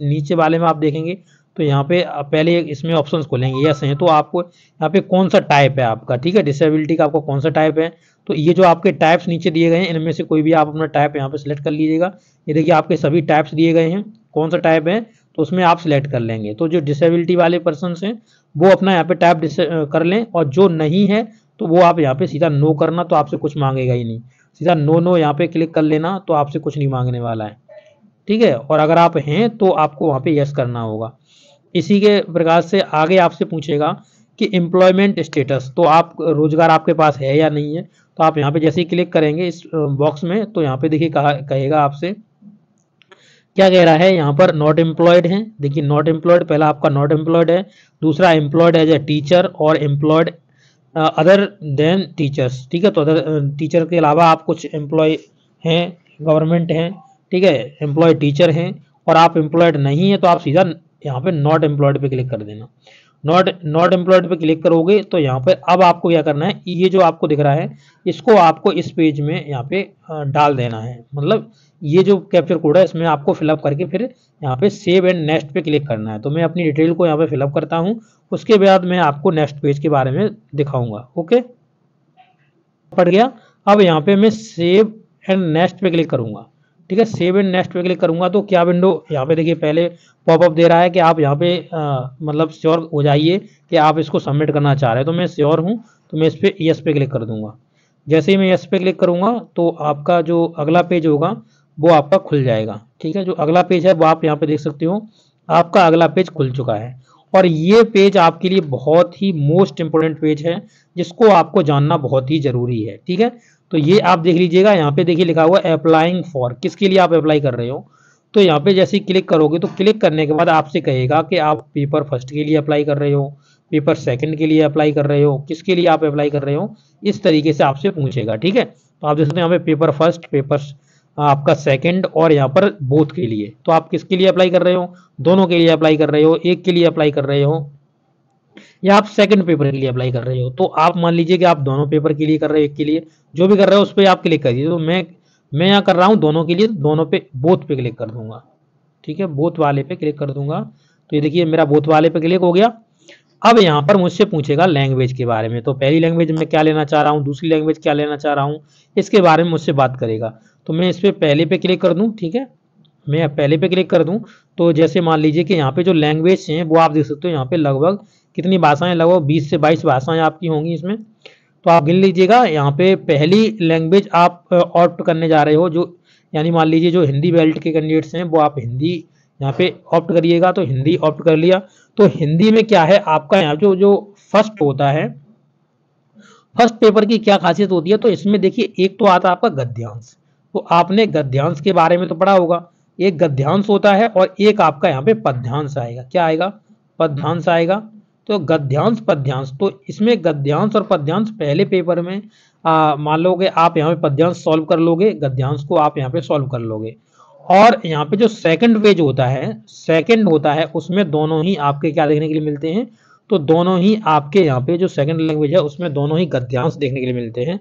नीचे वाले में आप देखेंगे तो यहाँ पे पहले इसमें ऑप्शंस खोलेंगे यस हैं तो आपको यहाँ पे कौन सा टाइप है आपका ठीक है डिसेबिलिटी का आपका कौन सा टाइप है तो ये जो आपके टाइप्स नीचे दिए गए हैं इनमें से कोई भी आप अपना टाइप यहाँ पे सिलेक्ट कर लीजिएगा ये देखिए आपके सभी टाइप्स दिए गए हैं कौन सा टाइप है तो उसमें आप सिलेक्ट कर लेंगे तो जो डिसेबिलिटी वाले पर्सन हैं वो अपना यहाँ पे टाइप कर लें और जो नहीं है तो वो आप यहाँ पे सीधा नो करना तो आपसे कुछ मांगेगा ही नहीं सीधा नो नो यहाँ पे क्लिक कर लेना तो आपसे कुछ नहीं मांगने वाला है ठीक है और अगर आप हैं तो आपको वहाँ पे यस करना होगा इसी के प्रकार से आगे आपसे पूछेगा कि एम्प्लॉयमेंट स्टेटस तो आप रोजगार आपके पास है या नहीं है तो आप यहाँ पे जैसे ही क्लिक करेंगे इस बॉक्स में तो यहाँ पे देखिए कहा कहेगा आपसे क्या कह रहा है यहाँ पर नॉट एम्प्लॉयड है देखिए नॉट एम्प्लॉयड पहला आपका नॉट एम्प्लॉयड है दूसरा एम्प्लॉयड एज ए टीचर और एम्प्लॉयड अदर देन टीचर्स ठीक है तो अदर टीचर के अलावा आप कुछ एम्प्लॉय हैं गवर्नमेंट हैं ठीक है एम्प्लॉय टीचर हैं और आप एम्प्लॉयड नहीं है तो आप सीधा यहाँ पे नॉट एम्प्लॉयड पे क्लिक कर देना नॉट नॉट एम्प्लॉयड पे क्लिक करोगे तो यहाँ पे अब आपको क्या करना है ये जो आपको दिख रहा है इसको आपको इस पेज में यहाँ पे डाल देना है मतलब ये जो कैप्चर कोड है इसमें आपको फिलअप करके फिर यहाँ पे सेव एंड नेक्स्ट पे क्लिक करना है तो मैं अपनी डिटेल को यहाँ पे फिलअप करता हूँ उसके बाद मैं आपको नेक्स्ट पेज के बारे में दिखाऊंगा ओके पड़ गया अब यहाँ पे मैं सेव एंड नेक्स्ट पे क्लिक करूंगा ठीक है सेव एंड नेक्स्ट पे क्लिक करूंगा तो क्या विंडो यहाँ पे देखिए पहले पॉपअप दे रहा है कि आप यहाँ पे आ, मतलब श्योर हो जाइए कि आप इसको सबमिट करना चाह रहे हैं तो मैं श्योर हूँ तो मैं इस पर यस पे क्लिक कर दूंगा जैसे ही मैं यस पे क्लिक करूंगा तो आपका जो अगला पेज होगा वो आपका खुल जाएगा ठीक है जो अगला पेज है वो आप यहाँ पे देख सकते हो आपका अगला पेज खुल चुका है और ये पेज आपके लिए बहुत ही मोस्ट इम्पोर्टेंट पेज है जिसको आपको जानना बहुत ही ज़रूरी है ठीक है तो ये आप देख लीजिएगा यहाँ पे देखिए लिखा हुआ है अप्लाइंग फॉर किसके लिए आप अप्लाई कर रहे हो तो यहाँ पे जैसे क्लिक करोगे तो क्लिक करने के बाद आपसे कहेगा कि आप पेपर फर्स्ट के लिए अप्लाई कर रहे हो पेपर सेकंड के लिए अप्लाई कर रहे हो किसके लिए आप अप्लाई कर रहे हो इस तरीके से आपसे पूछेगा ठीक है तो आप देख सकते यहाँ पे पेपर फर्स्ट पेपर आपका सेकंड और यहाँ पर बोथ के लिए तो आप किसके लिए अप्लाई कर रहे हो दोनों के लिए अप्लाई कर रहे हो एक के लिए अप्लाई कर रहे हो या आप सेकंड पेपर के लिए अप्लाई कर रहे हो तो आप मान लीजिए कि आप दोनों पेपर के लिए कर रहे हो एक के लिए जो भी कर रहे हो उस पर आप क्लिक कर दीजिए तो मैं मैं यहाँ कर रहा हूँ दोनों के लिए दोनों पे बोथ पे क्लिक कर दूंगा ठीक है बोथ वाले पे क्लिक कर दूंगा तो ये देखिए मेरा बोथ वाले पे क्लिक हो गया अब यहाँ पर मुझसे पूछेगा लैंग्वेज के बारे में तो पहली लैंग्वेज में क्या लेना चाह रहा हूँ दूसरी लैंग्वेज क्या लेना चाह रहा हूँ इसके बारे में मुझसे बात करेगा तो मैं इस पर पहले पे क्लिक कर दूँ ठीक है मैं पहले पे क्लिक कर दूँ तो जैसे मान लीजिए कि यहाँ पे जो लैंग्वेज हैं वो आप देख सकते हो यहाँ पे लगभग कितनी भाषाएं लगभग बीस से बाईस भाषाएं आपकी होंगी इसमें तो आप गिन लीजिएगा यहाँ पे पहली लैंग्वेज आप ऑप्ट करने जा रहे हो जो यानी मान लीजिए जो हिंदी बेल्ट के कैंडिडेट्स हैं वो आप हिंदी यहाँ पे ऑप्ट करिएगा तो हिंदी ऑप्ट कर लिया तो हिंदी में क्या है आपका यहाँ जो जो फर्स्ट होता है फर्स्ट पेपर की क्या खासियत होती है तो इसमें देखिए एक तो आता है आपका गद्यांश तो आपने गद्यांश के बारे में तो पढ़ा होगा एक गद्यांश होता है और एक आपका यहाँ पे पद्यांश आएगा क्या आएगा पद्यांश आएगा तो गद्यांश पद्यांश तो इसमें गद्यांश और पद्यांश पहले पेपर में मान लोगे आप यहाँ पे पद्यांश सॉल्व कर लोगे गद्यांश को आप यहाँ पे सॉल्व कर लोगे और यहाँ पे जो सेकंड वेज होता है सेकंड होता है उसमें दोनों ही आपके क्या देखने के लिए मिलते हैं तो दोनों ही आपके यहाँ पे जो सेकंड लैंग्वेज है उसमें दोनों ही गद्यांश देखने के लिए मिलते हैं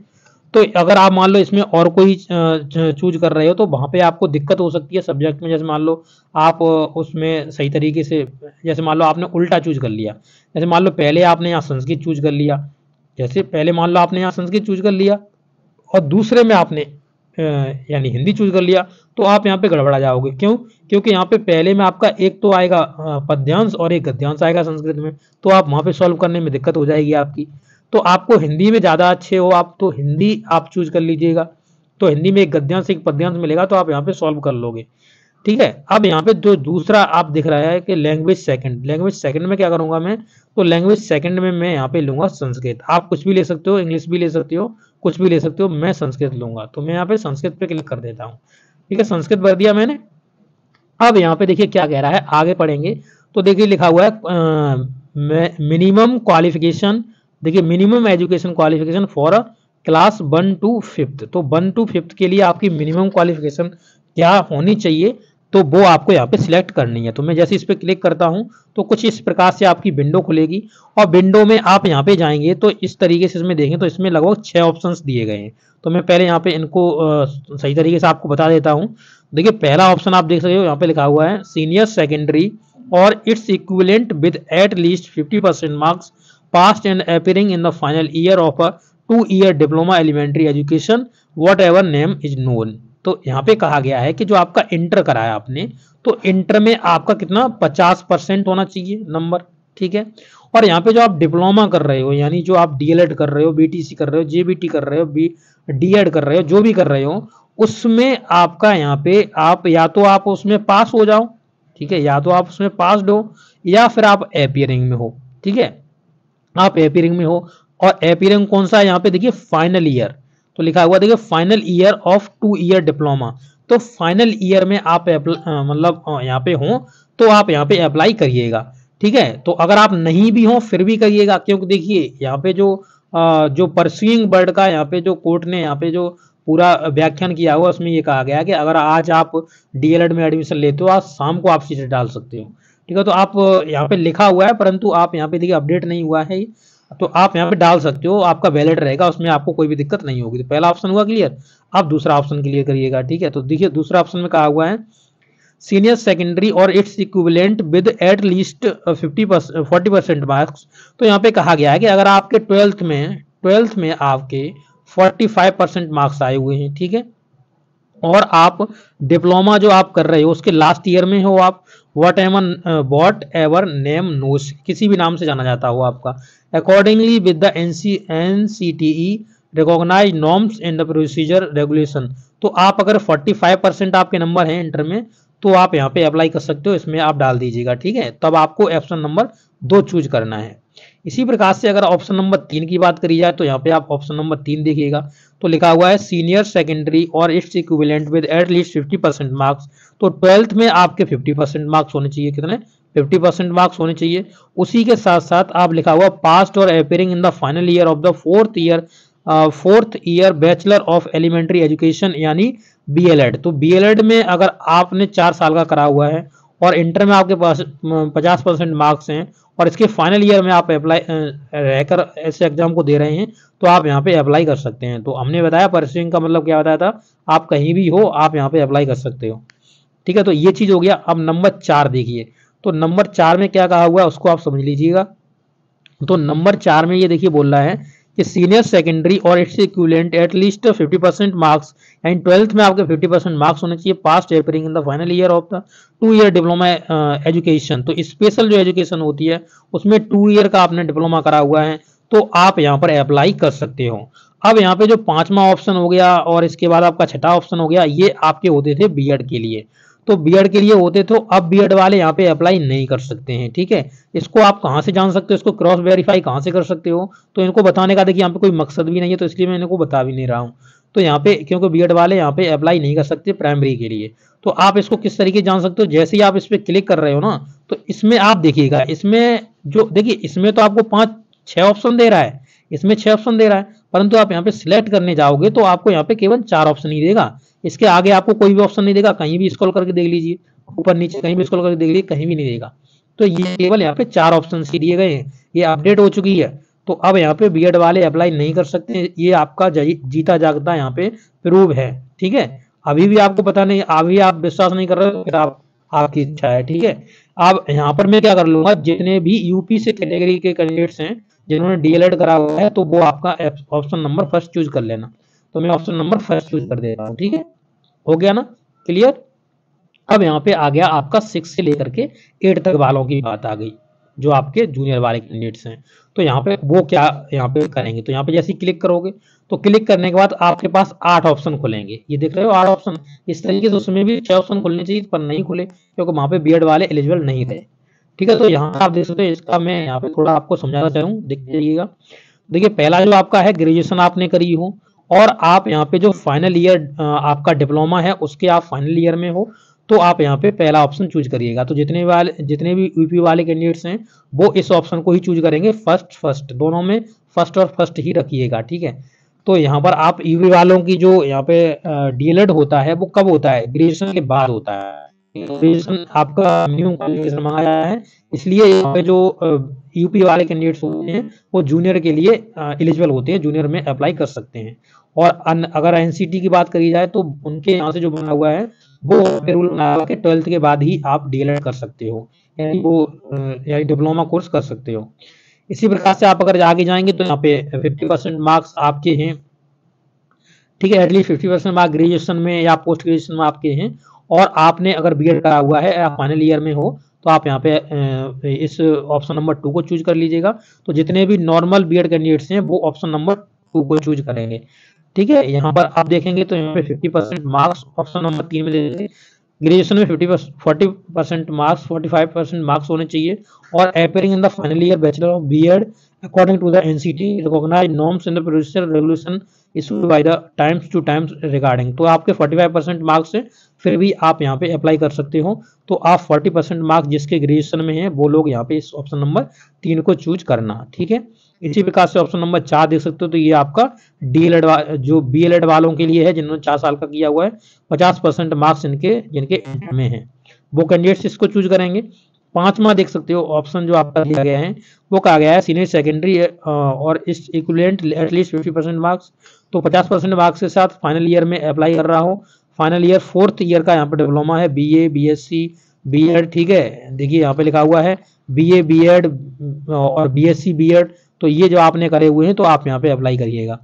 तो अगर आप मान लो इसमें और कोई चूज कर रहे हो तो वहाँ पे आपको दिक्कत हो सकती है सब्जेक्ट में जैसे मान लो आप उसमें सही तरीके से जैसे मान लो आपने उल्टा चूज कर लिया जैसे मान लो पहले आपने यहाँ संस्कृत चूज कर लिया जैसे पहले मान लो आपने यहाँ संस्कृत चूज कर लिया और दूसरे में आपने यानी हिंदी चूज कर लिया तो आप यहाँ पे गड़बड़ा जाओगे क्यों क्योंकि यहाँ पे पहले में आपका एक तो आएगा पद्यांश और एक गद्यांश आएगा संस्कृत में तो आप वहाँ पे सॉल्व करने में दिक्कत हो जाएगी आपकी तो आपको हिंदी में ज़्यादा अच्छे हो आप तो हिंदी आप चूज कर लीजिएगा तो हिंदी में एक गद्यांश एक पद्यांश मिलेगा तो आप यहाँ पे सॉल्व कर लोगे ठीक है अब यहाँ पे जो दूसरा आप दिख रहा है कि लैंग्वेज सेकंड लैंग्वेज सेकंड में क्या करूंगा मैं तो लैंग्वेज सेकंड में मैं यहाँ पे लूंगा संस्कृत आप कुछ भी ले सकते हो इंग्लिश भी ले सकते हो कुछ भी ले सकते हो मैं संस्कृत लूंगा तो मैं यहाँ पे संस्कृत पे क्लिक कर देता हूँ ठीक है संस्कृत भर दिया मैंने अब यहाँ पे देखिए क्या कह रहा है आगे पढ़ेंगे तो देखिए लिखा हुआ है मिनिमम क्वालिफिकेशन देखिए minimum education qualification for a class one two fifth तो वन टू फिफ्थ के लिए आपकी मिनिमम क्वालिफिकेशन क्या होनी चाहिए तो वो आपको यहाँ पे सिलेक्ट करनी है तो मैं जैसे इस पर क्लिक करता हूँ तो कुछ इस प्रकार से आपकी विंडो खुलेगी और विंडो में आप यहाँ पे जाएंगे तो इस तरीके से इसमें देखें तो इसमें लगभग छः ऑप्शन दिए गए हैं तो मैं पहले यहाँ पे इनको आ, सही तरीके से आपको बता देता हूँ देखिए पहला ऑप्शन आप देख सकते हो यहाँ पे लिखा हुआ है सीनियर सेकेंडरी और it's equivalent with at least fifty marks past and appearing in the final year of a two year diploma elementary education whatever name is is known तो यहाँ पे कहा गया है कि जो आपका इंटर कराया आपने तो इंटर में आपका कितना पचास परसेंट होना चाहिए नंबर ठीक है और यहाँ पे जो आप डिप्लोमा कर रहे हो यानी जो आप डीएलएड कर रहे हो बीटीसी कर रहे हो जेबीटी कर रहे हो बी डीएड कर रहे हो जो भी कर रहे हो उसमें आपका यहाँ पे आप या तो आप उसमें पास हो जाओ ठीक है या तो आप उसमें पास हो या फिर आप एपियरिंग में हो ठीक है आप एपीरिंग में हो और एपीरिंग कौन सा है यहाँ पे देखिए फाइनल ईयर तो लिखा हुआ देखिए final year of two year diploma तो फाइनल ईयर में आप मतलब यहाँ पे हो तो आप यहाँ पे अप्लाई करिएगा ठीक है तो अगर आप नहीं भी हो फिर भी करिएगा क्योंकि देखिए यहाँ पे जो आ, जो परसुइंग बर्ड का यहाँ पे जो कोर्ट ने यहाँ पे जो पूरा व्याख्यान किया हुआ उसमें ये कहा गया कि अगर आज आप डीएलएड में एडमिशन लेते हो आज शाम को आप सीटें डाल सकते हो ठीक है तो आप यहाँ पे लिखा हुआ है परंतु आप यहाँ पे देखिए अपडेट नहीं हुआ है तो आप यहाँ पे डाल सकते हो आपका वैलेट रहेगा उसमें आपको कोई भी दिक्कत नहीं होगी तो पहला ऑप्शन हुआ क्लियर आप दूसरा ऑप्शन क्लियर करिएगा ठीक है तो देखिए दूसरा ऑप्शन में कहा हुआ है सीनियर सेकेंडरी और it's equivalent with at least fifty forty percent marks तो यहाँ पे कहा गया है कि अगर आपके ट्वेल्थ में ट्वेल्थ में आपके फोर्टी फाइव परसेंट मार्क्स आए हुए हैं ठीक है और आप डिप्लोमा जो आप कर रहे हो उसके लास्ट ईयर में हो आप whatever whatever name knows किसी भी नाम से जाना जाता हो आपका accordingly with the N C N C T E recognize norms and the procedure regulation तो आप अगर 45 परसेंट आपके नंबर हैं इंटर में तो आप यहाँ पे अप्लाई कर सकते हो इसमें आप डाल दीजिएगा ठीक है तब आपको ऑप्शन नंबर दो चूज करना है इसी प्रकार से अगर ऑप्शन नंबर तीन की बात करी जाए तो यहाँ पे आप ऑप्शन नंबर तीन देखिएगा तो लिखा हुआ है सीनियर सेकेंडरी और it's equivalent with at least fifty percent marks तो ट्वेल्थ में आपके फिफ्टी परसेंट मार्क्स होने चाहिए कितने फिफ्टी परसेंट मार्क्स होने चाहिए उसी के साथ साथ आप लिखा हुआ पास्ट और appearing in the final year of the fourth year fourth year bachelor of elementary education यानी बीएलएड e तो बीएलएड e में अगर आपने चार साल का करा हुआ है और इंटर में आपके पास पचास परसेंट मार्क्स हैं और इसके फाइनल ईयर में आप अप्लाई रहकर ऐसे एग्जाम को दे रहे हैं तो आप यहाँ पे अप्लाई कर सकते हैं तो हमने बताया परसिंग का मतलब क्या बताया था आप कहीं भी हो आप यहाँ पे अप्लाई कर सकते हो ठीक है तो ये चीज़ हो गया अब नंबर चार देखिए तो नंबर चार में क्या कहा हुआ है उसको आप समझ लीजिएगा तो नंबर चार में ये देखिए बोल रहा है कि सीनियर सेकेंडरी और it's equivalent at least fifty percent marks and twelfth में आपके 50 परसेंट मार्क्स होने चाहिए passed appearing in the final year of the two year diploma education तो स्पेशल जो एजुकेशन होती है उसमें टू ईयर का आपने डिप्लोमा करा हुआ है तो आप यहाँ पर अप्लाई कर सकते हो अब यहाँ पे जो पांचवा ऑप्शन हो गया और इसके बाद आपका छठा ऑप्शन हो गया ये आपके होते थे बी के लिए तो बी के लिए होते थे तो अब बी वाले यहाँ पे अप्लाई नहीं कर सकते हैं ठीक है इसको आप कहाँ से जान सकते हो इसको क्रॉस वेरीफाई कहाँ से कर सकते हो तो इनको बताने का देखिए यहाँ पे कोई मकसद भी नहीं है तो इसलिए मैं इनको बता भी नहीं रहा हूँ तो यहाँ पे क्योंकि बी वाले यहाँ पे अप्लाई नहीं कर सकते प्राइमरी के लिए तो आप इसको किस तरीके जान सकते हो जैसे ही आप इस पर क्लिक कर रहे हो ना तो इसमें आप देखिएगा इसमें जो देखिए इसमें तो आपको पांच छह ऑप्शन दे रहा है इसमें छह ऑप्शन दे रहा है परंतु आप यहाँ पे सिलेक्ट करने जाओगे तो आपको यहाँ पे केवल चार ऑप्शन ही देगा इसके आगे आपको कोई भी ऑप्शन नहीं देगा कहीं भी स्कॉल करके देख लीजिए ऊपर नीचे कहीं भी स्कॉल करके देख लीजिए कहीं भी नहीं देगा तो ये केवल यहाँ पे चार ऑप्शन ही दिए गए हैं ये अपडेट हो चुकी है तो अब यहाँ पे बीएड वाले अप्लाई नहीं कर सकते ये आपका जीता जागता यहाँ पे प्रूव है ठीक है अभी भी आपको पता नहीं अभी आप विश्वास नहीं कर रहे हो आप आपकी इच्छा है ठीक है अब यहाँ पर मैं क्या कर लूंगा जितने भी यूपी से कैटेगरी के कैंडिडेट्स हैं जिन्होंने डीएलएड करा हुआ है तो वो आपका ऑप्शन नंबर फर्स्ट चूज कर लेना तो मैं ऑप्शन नंबर फर्स्ट चूज कर देता हूँ ठीक है हो गया ना क्लियर अब यहाँ पे आ गया आपका सिक्स से लेकर के एट तक वालों की बात आ गई जो आपके जूनियर वाले कैंडिडेट्स हैं तो यहाँ पे वो क्या यहाँ पे करेंगे तो यहाँ पे जैसे ही क्लिक करोगे तो क्लिक करने के बाद आपके पास आठ ऑप्शन खुलेंगे ये देख रहे हो आठ ऑप्शन इस तरीके से उसमें भी छह ऑप्शन खुलने चाहिए पर नहीं खुले क्योंकि वहाँ पे बी वाले एलिजिबल नहीं रहे ठीक है तो यहाँ आप देख सकते हो इसका मैं यहाँ पे थोड़ा आपको समझाना चाहूँ देख जाइएगा देखिए पहला जो आपका है ग्रेजुएशन आपने करी हो और आप यहाँ पे जो फाइनल ईयर आपका डिप्लोमा है उसके आप फाइनल ईयर में हो तो आप यहाँ पे पहला ऑप्शन चूज करिएगा तो जितने वाले जितने भी यूपी वाले कैंडिडेट्स हैं वो इस ऑप्शन को ही चूज करेंगे फर्स्ट फर्स्ट दोनों में फर्स्ट और फर्स्ट ही रखिएगा ठीक है तो यहाँ पर आप यूपी वालों की जो यहाँ पे डीएलएड होता है वो कब होता है ग्रेजुएशन के बाद होता है ग्रेजुएशन तो आपका न्यू क्वालिफिकेशन मंगाया है इसलिए यहाँ पे जो यूपी वाले कैंडिडेट्स होते हैं वो जूनियर के लिए एलिजिबल होते हैं जूनियर में अप्लाई कर सकते हैं और अगर एनसीटी की बात करी जाए तो उनके यहाँ से जो बना हुआ है वो रूल के ट्वेल्थ के बाद ही आप डी कर सकते हो यानी वो यानी डिप्लोमा कोर्स कर सकते हो इसी प्रकार से आप अगर आगे जाएंगे तो यहाँ पे फिफ्टी परसेंट मार्क्स आपके हैं ठीक है at least fifty percent marks graduation में या पोस्ट ग्रेजुएशन में आपके हैं और आपने अगर बी करा हुआ है या फाइनल ईयर में हो तो आप यहाँ पे इस ऑप्शन नंबर टू को चूज कर लीजिएगा तो जितने भी नॉर्मल बी कैंडिडेट्स हैं वो ऑप्शन नंबर टू को चूज करेंगे ठीक है यहाँ पर आप देखेंगे तो यहाँ पे 50 परसेंट मार्क्स ऑप्शन नंबर तीन में दे देंगे ग्रेजुएशन में 50 forty percent marks 45 percent marks होने चाहिए और appearing in the final year bachelor of B Ed according to the N C T recognise norms in the producer regulation issue by the times to times regarding तो आपके 45 percent marks है फिर भी आप यहाँ पे अप्लाई कर सकते हो तो आप फोर्टी परसेंट मार्क्स जिसके ग्रेजुएशन में है वो लोग यहाँ पे इस ऑप्शन नंबर तीन को चूज करना ठीक है इसी प्रकार से ऑप्शन नंबर चार देख सकते हो तो ये आपका डीएलएड e जो बीएलएड e वालों के लिए है जिन्होंने चार साल का किया हुआ है पचास परसेंट मार्क्स इनके जिनके में है वो कैंडिडेट्स इसको चूज करेंगे पांचवा देख सकते हो ऑप्शन जो आपका दिया गया है वो कहा गया है सीनियर सेकेंडरी और इस equivalent at least fifty percent marks तो पचास परसेंट मार्क्स के साथ फाइनल ईयर में अप्लाई कर रहा हूँ फाइनल ईयर फोर्थ ईयर का यहाँ पर डिप्लोमा है B A B S C B Ed ठीक है देखिए यहाँ पे लिखा हुआ है बी ए बी एड और B S C B Ed तो ये जो आपने करे हुए हैं तो आप यहाँ पे अप्लाई करिएगा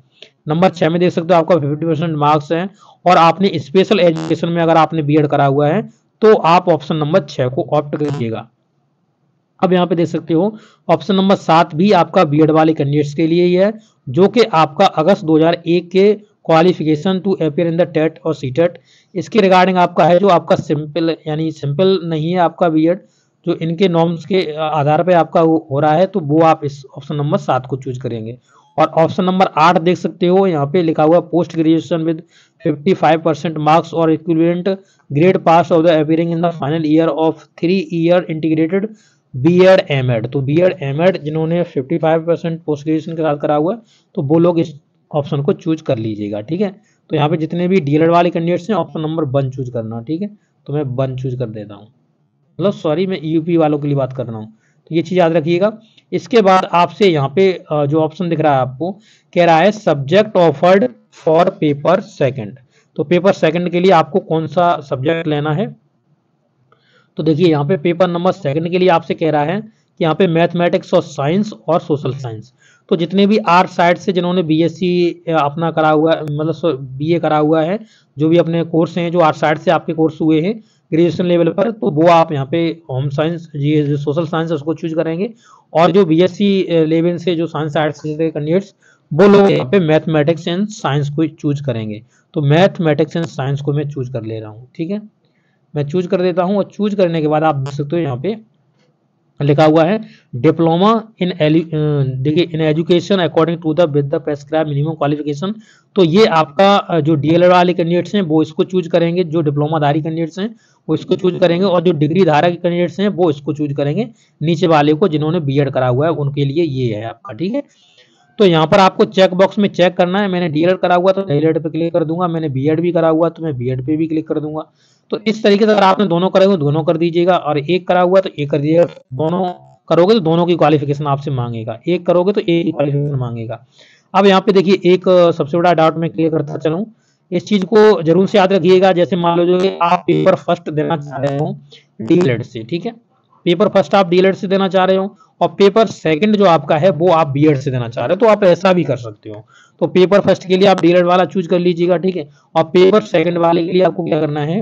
नंबर छः में देख सकते हो आपका फिफ्टी परसेंट मार्क्स है और आपने स्पेशल एजुकेशन में अगर आपने बी करा हुआ है तो आप ऑप्शन नंबर छः को ऑप्ट करिएगा अब यहाँ पे देख सकते हो ऑप्शन नंबर सात भी आपका बीएड वाले कैंडिडेट्स के लिए ही है जो कि आपका अगस्त 2001 के qualification to appear in the TET और सी e इसके रिगार्डिंग आपका है जो आपका सिंपल यानी सिंपल नहीं है आपका बी जो इनके नॉर्म्स के आधार पे आपका हो रहा है तो वो आप इस ऑप्शन नंबर सात को चूज करेंगे और ऑप्शन नंबर आठ देख सकते हो यहाँ पे लिखा हुआ post graduation with 55 percent marks और equivalent grade pass of the appearing in the final year of three year integrated B Ed M Ed तो बी एड एम एड जिन्होंने फाइव परसेंट पोस्ट ग्रेजुएशन के साथ करा हुआ है तो वो लोग इस ऑप्शन को चूज कर लीजिएगा ठीक है तो यहाँ पे जितने भी डीएलएड वाले कैंडिडेट्स हैं ऑप्शन नंबर वन चूज करना ठीक है तो मैं वन चूज कर देता हूँ मतलब सॉरी मैं यूपी e वालों के लिए बात कर रहा हूँ तो ये चीज़ याद रखिएगा इसके बाद आपसे यहाँ पे जो ऑप्शन दिख रहा है आपको कह रहा है subject offered for paper second तो पेपर सेकंड के लिए आपको कौन सा सब्जेक्ट लेना है तो देखिए यहाँ पे पेपर नंबर सेकंड के लिए आपसे कह रहा है कि यहाँ पे मैथमेटिक्स और साइंस और सोशल साइंस तो जितने भी आर्ट साइड से जिन्होंने बीएससी अपना करा हुआ मतलब बीए करा हुआ है जो भी अपने कोर्स हैं जो आर्ट साइड से आपके कोर्स हुए हैं ग्रेजुएशन लेवल पर तो वो आप यहाँ पे होम साइंस जी जो सोशल साइंस उसको चूज करेंगे और जो बीएससी लेवल से जो साइंस आर्ट्स के कैंडिडेट्स वो लोग यहाँ पे मैथमेटिक्स एंड साइंस को चूज करेंगे तो मैथमेटिक्स एंड साइंस को मैं चूज कर ले रहा हूँ ठीक है मैं चूज कर देता हूँ और चूज करने के बाद आप देख सकते हो यहाँ पे लिखा हुआ है डिप्लोमा इन देखिए in education according to the with the prescribe minimum qualification तो ये आपका जो डीएलएड वाले कैंडिडेट्स हैं वो इसको चूज करेंगे जो डिप्लोमाधारी कैंडिडेट्स हैं वो इसको चूज करेंगे और जो डिग्री धारा के कैंडिडेट्स हैं वो इसको चूज करेंगे नीचे वाले को जिन्होंने बी करा हुआ है उनके लिए ये है आपका ठीक है तो यहाँ पर आपको चेक बॉक्स में चेक करना है मैंने डीएलएड करा हुआ तो डीएलएड पे क्लिक कर दूंगा मैंने बी भी करा हुआ तो मैं बी पे भी क्लिक कर दूंगा तो इस तरीके से अगर आपने दोनों करे हुए दोनों कर दीजिएगा और एक करा हुआ तो एक कर दीजिएगा दोनों करोगे तो दोनों की क्वालिफिकेशन आपसे मांगेगा एक करोगे तो एक क्वालिफिकेशन मांगेगा अब यहाँ पे देखिए एक सबसे बड़ा डाउट मैं क्लियर करता चलूँ इस चीज को जरूर से याद रखिएगा जैसे मान लो जो आप पेपर फर्स्ट देना चाह रहे हो डीएलएड से ठीक है पेपर फर्स्ट आप डीएलएड से देना चाह रहे हो और पेपर सेकंड जो आपका है वो आप बीएड से देना चाह रहे हो तो आप ऐसा भी कर सकते हो तो पेपर फर्स्ट के लिए आप डीएलएड वाला चूज कर लीजिएगा ठीक है और पेपर सेकंड वाले के लिए आपको क्या करना है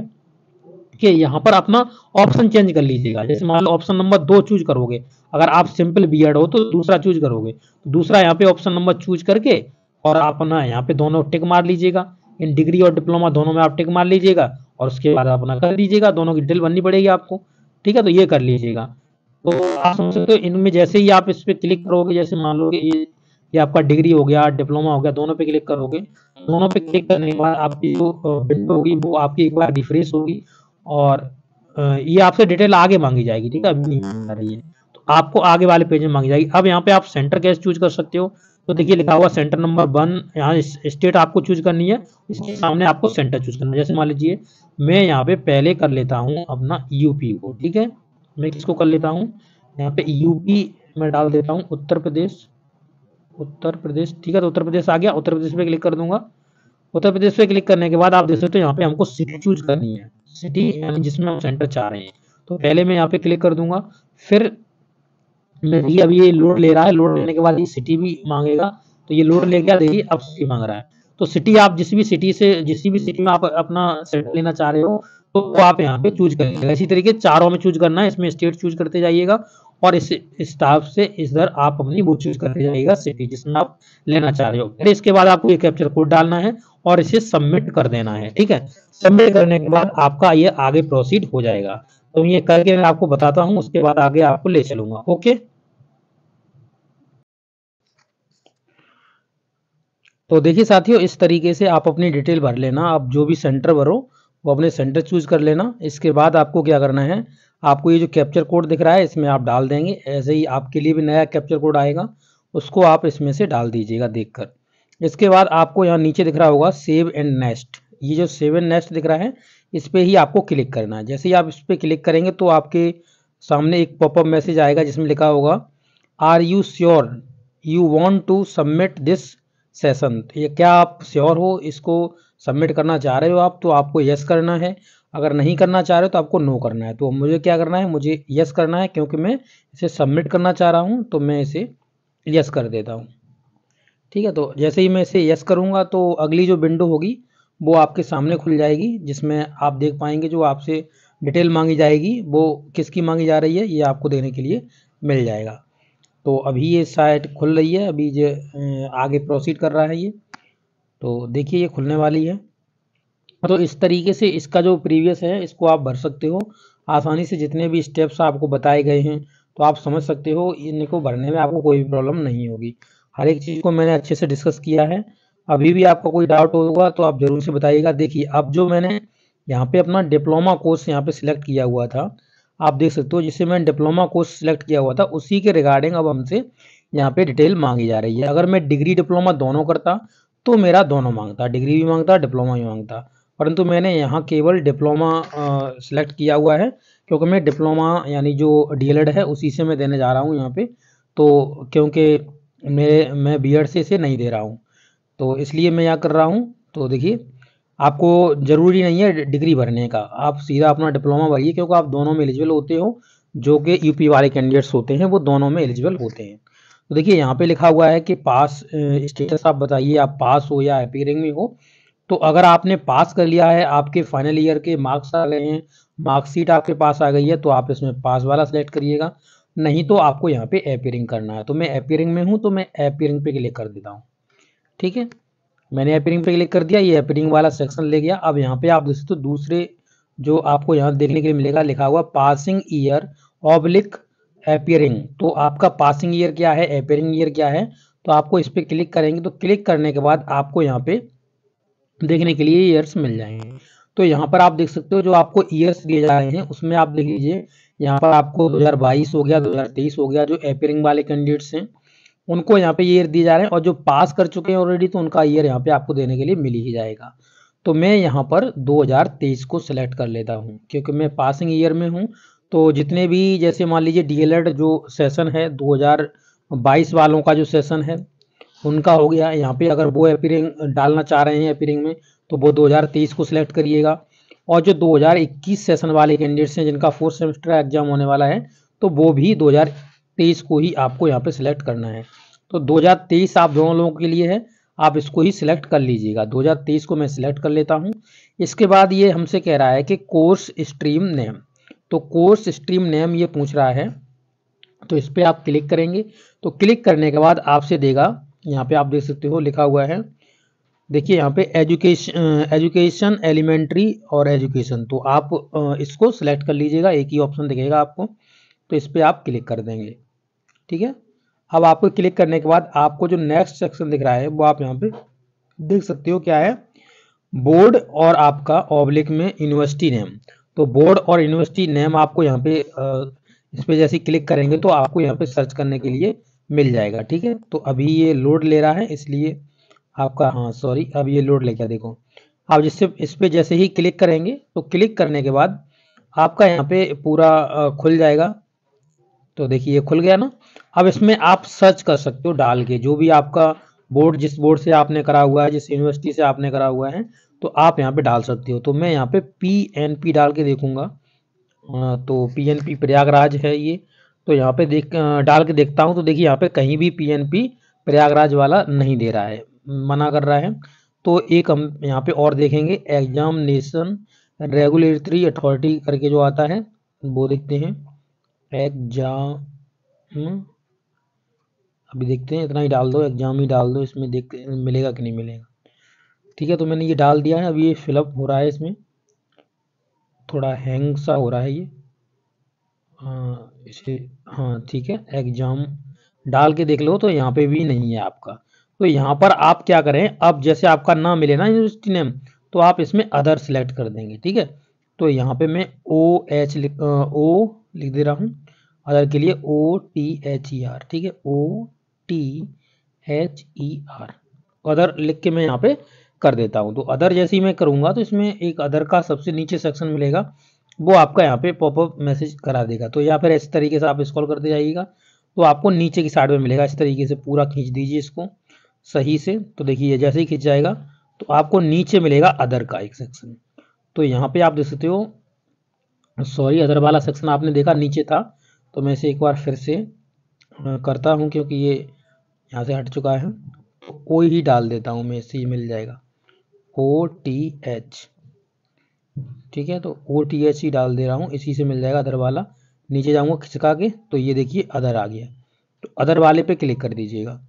कि यहाँ पर अपना ऑप्शन चेंज कर लीजिएगा जैसे मान लो ऑप्शन नंबर दो चूज करोगे अगर आप सिंपल बीएड हो तो दूसरा चूज करोगे तो दूसरा यहाँ पे ऑप्शन नंबर चूज करके और अपना यहाँ पे दोनों टिक मार लीजिएगा इन डिग्री और डिप्लोमा दोनों में आप टिक मार लीजिएगा और उसके बाद अपना कर दीजिएगा दोनों की डिटेल बननी पड़ेगी आपको ठीक है तो ये कर लीजिएगा तो आप समझ सकते हो इनमें जैसे ही आप इस पर क्लिक करोगे जैसे मान लो कि ये आपका डिग्री हो गया डिप्लोमा हो गया दोनों पे क्लिक करोगे दोनों पे क्लिक करने के बाद आपकी जो विंडो होगी वो आपकी एक बार रिफ्रेश होगी और ये आपसे डिटेल आगे मांगी जाएगी ठीक है अभी नहीं मांग रही है तो आपको आगे वाले पेज में मांगी जाएगी अब यहाँ पे आप सेंटर कैश चूज कर सकते हो तो देखिए लिखा हुआ सेंटर नंबर वन यहाँ स्टेट आपको चूज करनी है इसके सामने आपको सेंटर चूज करना है जैसे मान लीजिए मैं यहाँ पे पहले कर लेता हूँ अपना यूपी को ठीक है मैं किसको कर लेता हूँ यहाँ पे यूपी में डाल देता हूँ उत्तर प्रदेश उत्तर प्रदेश ठीक है तो उत्तर प्रदेश आ गया उत्तर प्रदेश पे क्लिक कर दूंगा उत्तर प्रदेश पे क्लिक करने के बाद आप देख सकते हो यहाँ पे हमको सिटी चूज करनी है सिटी यानी जिसमें हम सेंटर चाह रहे हैं तो पहले मैं यहाँ पे क्लिक कर दूंगा फिर में हम्म, देखिए अब ये लोड ले रहा है लोड हाँ। लेने के बाद ये सिटी भी मांगेगा तो ये लोड ले गया देखिए अब सिटी मांग रहा है तो सिटी आप जिस भी सिटी से जिस भी सिटी में आप अपना सेट लेना चाह रहे हो तो आप यहाँ पे चूज करिएगा इसी तरीके चारों में चूज करना है इसमें स्टेट चूज करते जाइएगा और इस स्टाफ से इधर आप अपनी वो चूज करते जाइएगा सिटी जिसमें आप लेना चाह रहे हो फिर इसके बाद आपको ये कैप्चर कोड डालना है और इसे सबमिट कर देना है ठीक है सबमिट करने के बाद आपका ये आगे प्रोसीड हो जाएगा तो ये करके मैं आपको बताता हूँ उसके बाद आगे आपको ले चलूंगा ओके तो देखिए साथियों इस तरीके से आप अपनी डिटेल भर लेना आप जो भी सेंटर भरो वो अपने सेंटर चूज कर लेना इसके बाद आपको क्या करना है आपको ये जो कैप्चर कोड दिख रहा है इसमें आप डाल देंगे ऐसे ही आपके लिए भी नया कैप्चर कोड आएगा उसको आप इसमें से डाल दीजिएगा देखकर इसके बाद आपको यहाँ नीचे दिख रहा होगा सेव एंड नेस्ट ये जो सेव एंड नेस्ट दिख रहा है इस पर ही आपको क्लिक करना है जैसे ही आप इस पर क्लिक करेंगे तो आपके सामने एक पॉपअप मैसेज आएगा जिसमें लिखा होगा are you sure you want to submit this session ये क्या आप श्योर हो इसको सबमिट करना चाह रहे हो आप तो आपको यस करना है अगर नहीं करना चाह रहे हो तो आपको नो करना है तो मुझे क्या करना है मुझे यस करना है क्योंकि मैं इसे सबमिट करना चाह रहा हूँ तो मैं इसे यस कर देता हूँ ठीक है तो जैसे ही मैं इसे यस करूँगा तो अगली जो विंडो होगी वो आपके सामने खुल जाएगी जिसमें आप देख पाएंगे जो आपसे डिटेल मांगी जाएगी वो किसकी मांगी जा रही है ये आपको देने के लिए मिल जाएगा तो अभी ये साइट खुल रही है अभी जो आगे प्रोसीड कर रहा है ये तो देखिए ये खुलने वाली है तो इस तरीके से इसका जो प्रीवियस है इसको आप भर सकते हो आसानी से जितने भी स्टेप्स आपको बताए गए हैं तो आप समझ सकते हो इनको भरने में आपको कोई प्रॉब्लम नहीं होगी हर एक चीज़ को मैंने अच्छे से डिस्कस किया है अभी भी आपका कोई डाउट होगा तो आप ज़रूर से बताइएगा देखिए अब जो मैंने यहाँ पे अपना डिप्लोमा कोर्स यहाँ पे सिलेक्ट किया हुआ था आप देख सकते हो जिससे मैंने डिप्लोमा कोर्स सिलेक्ट किया हुआ था उसी के रिगार्डिंग अब हमसे यहाँ पे डिटेल मांगी जा रही है अगर मैं डिग्री डिप्लोमा दोनों करता तो मेरा दोनों मांगता डिग्री भी मांगता डिप्लोमा भी मांगता परंतु मैंने यहाँ केवल डिप्लोमा सिलेक्ट किया हुआ है क्योंकि मैं डिप्लोमा यानी जो डी है उसी से मैं देने जा रहा हूँ यहाँ पे तो क्योंकि मेरे मैं बी से इसे नहीं दे रहा हूँ तो इसलिए मैं यहाँ कर रहा हूँ तो देखिए आपको ज़रूरी नहीं है डिग्री भरने का आप सीधा अपना डिप्लोमा भरिए क्योंकि आप दोनों में एलिजिबल होते हो जो कि यूपी वाले कैंडिडेट्स होते हैं वो दोनों में एलिजिबल होते हैं तो देखिए यहाँ पे लिखा हुआ है कि पास स्टेटस आप बताइए आप पास हो या अपीयरिंग में हो तो अगर आपने पास कर लिया है आपके फाइनल ईयर के मार्क्स आ गए हैं मार्क्सशीट आपके पास आ गई है तो आप इसमें पास वाला सेलेक्ट करिएगा नहीं तो आपको यहाँ पे अपीयरिंग करना है तो मैं अपीयरिंग में हूँ तो मैं अपीयरिंग पे क्लिक कर देता हूँ ठीक है मैंने अपीरिंग पे क्लिक कर दिया ये अपीरिंग वाला सेक्शन ले गया अब यहाँ पे आप देख सकते हो दूसरे जो आपको यहाँ देखने के लिए मिलेगा लिखा हुआ पासिंग ईयर ऑब्लिक अपीयरिंग तो आपका पासिंग ईयर क्या है अपीयरिंग ईयर क्या है तो आपको इस पर क्लिक करेंगे तो क्लिक करने के बाद आपको यहाँ पे देखने के लिए ईयर्स मिल जाएंगे तो यहाँ पर आप देख सकते हो जो आपको ईयर्स दिए जा रहे हैं उसमें आप देख लीजिए यहाँ पर आपको 2022 हो गया 2023 हो गया जो अपीयरिंग वाले कैंडिडेट्स हैं उनको यहाँ पे ईयर दिए जा रहे हैं और जो पास कर चुके हैं ऑलरेडी तो उनका ईयर यहाँ पे आपको देने के लिए मिल ही जाएगा तो मैं यहाँ पर 2023 को सिलेक्ट कर लेता हूँ क्योंकि मैं पासिंग ईयर में हूँ तो जितने भी जैसे मान लीजिए डीएलएड जो सेशन है 2022 वालों का जो सेशन है उनका हो गया यहाँ पे अगर वो अपीरिंग डालना चाह रहे हैं अपीरिंग में तो वो 2023 को सिलेक्ट करिएगा और जो 2021 सेशन वाले कैंडिडेट्स हैं जिनका फोर्थ सेमेस्टर एग्जाम होने वाला है तो वो भी दो तेईस को ही आपको यहाँ पे सिलेक्ट करना है तो 2023 आप दोनों लोगों के लिए है आप इसको ही सिलेक्ट कर लीजिएगा 2023 को मैं सिलेक्ट कर लेता हूँ इसके बाद ये हमसे कह रहा है कि कोर्स स्ट्रीम नेम तो कोर्स स्ट्रीम नेम ये पूछ रहा है तो इस पर आप क्लिक करेंगे तो क्लिक करने के बाद आपसे देगा यहाँ पे आप देख सकते हो लिखा हुआ है देखिए यहाँ पे एजुकेशन एजुकेशन एलिमेंट्री और एजुकेशन तो आप इसको सिलेक्ट कर लीजिएगा एक ही ऑप्शन दिखेगा आपको तो इस पर आप क्लिक कर देंगे ठीक है अब आपको क्लिक करने के बाद आपको जो नेक्स्ट सेक्शन दिख रहा है वो आप यहाँ पे देख सकते हो क्या है बोर्ड और आपका ऑब्लिक में यूनिवर्सिटी नेम तो बोर्ड और यूनिवर्सिटी नेम आपको यहाँ पे इस पर जैसे क्लिक करेंगे तो आपको यहाँ पे सर्च करने के लिए मिल जाएगा ठीक है तो अभी ये लोड ले रहा है इसलिए आपका हाँ सॉरी अब ये लोड ले गया देखो आप जिससे इस पर जैसे ही क्लिक करेंगे तो क्लिक करने के बाद आपका यहाँ पे पूरा खुल जाएगा तो देखिए ये खुल गया ना अब इसमें आप सर्च कर सकते हो डाल के जो भी आपका बोर्ड जिस बोर्ड से आपने करा हुआ है जिस यूनिवर्सिटी से आपने करा हुआ है तो आप यहाँ पे डाल सकते हो तो मैं यहाँ पे पी एन पी डाल के देखूंगा तो पी एन पी प्रयागराज है ये तो यहाँ पे देख डाल के देखता हूँ तो देखिए यहाँ पे कहीं भी पी एन पी प्रयागराज वाला नहीं दे रहा है मना कर रहा है तो एक हम यहाँ पे और देखेंगे एग्जामिनेशन रेगुलेटरी अथॉरिटी करके जो आता है वो देखते हैं एग्जाम hmm? अभी देखते हैं इतना ही डाल दो एग्जाम ही डाल दो इसमें देख मिलेगा कि नहीं मिलेगा ठीक है तो मैंने ये डाल दिया है अभी ये फिलअप हो रहा है इसमें थोड़ा हैंग सा हो रहा है ये इसे हाँ ठीक है एग्जाम डाल के देख लो तो यहाँ पे भी नहीं है आपका तो यहाँ पर आप क्या करें अब जैसे आपका ना मिले ना यूनिवर्सिटी नेम तो आप इसमें अदर सेलेक्ट कर देंगे ठीक है तो यहाँ पे मैं ओ एच ओ लिख दे रहा हूँ आधार के लिए O T H E R ठीक है O T H E R other लिख के मैं यहाँ पे कर देता हूँ तो अदर जैसे ही मैं करूँगा तो इसमें एक अदर का सबसे नीचे सेक्शन मिलेगा वो आपका यहाँ पे पॉपअप मैसेज करा देगा तो या फिर इस तरीके से आप स्क्रॉल करते जाइएगा तो आपको नीचे की साइड में मिलेगा इस तरीके से पूरा खींच दीजिए इसको सही से तो देखिए जैसे ही खींच जाएगा तो आपको नीचे मिलेगा अदर का एक सेक्शन तो यहाँ पे आप देख सकते हो सॉरी अदर वाला सेक्शन आपने देखा नीचे था तो मैं इसे एक बार फिर से करता हूँ क्योंकि ये यहाँ से हट चुका है तो ओ ही डाल देता हूँ मैं इसे ये मिल जाएगा ओ टी एच ठीक है तो ओ टी एच ही डाल दे रहा हूँ इसी से मिल जाएगा अदर वाला नीचे जाऊँगा खिसका के तो ये देखिए अदर आ गया तो अदर वाले पे क्लिक कर दीजिएगा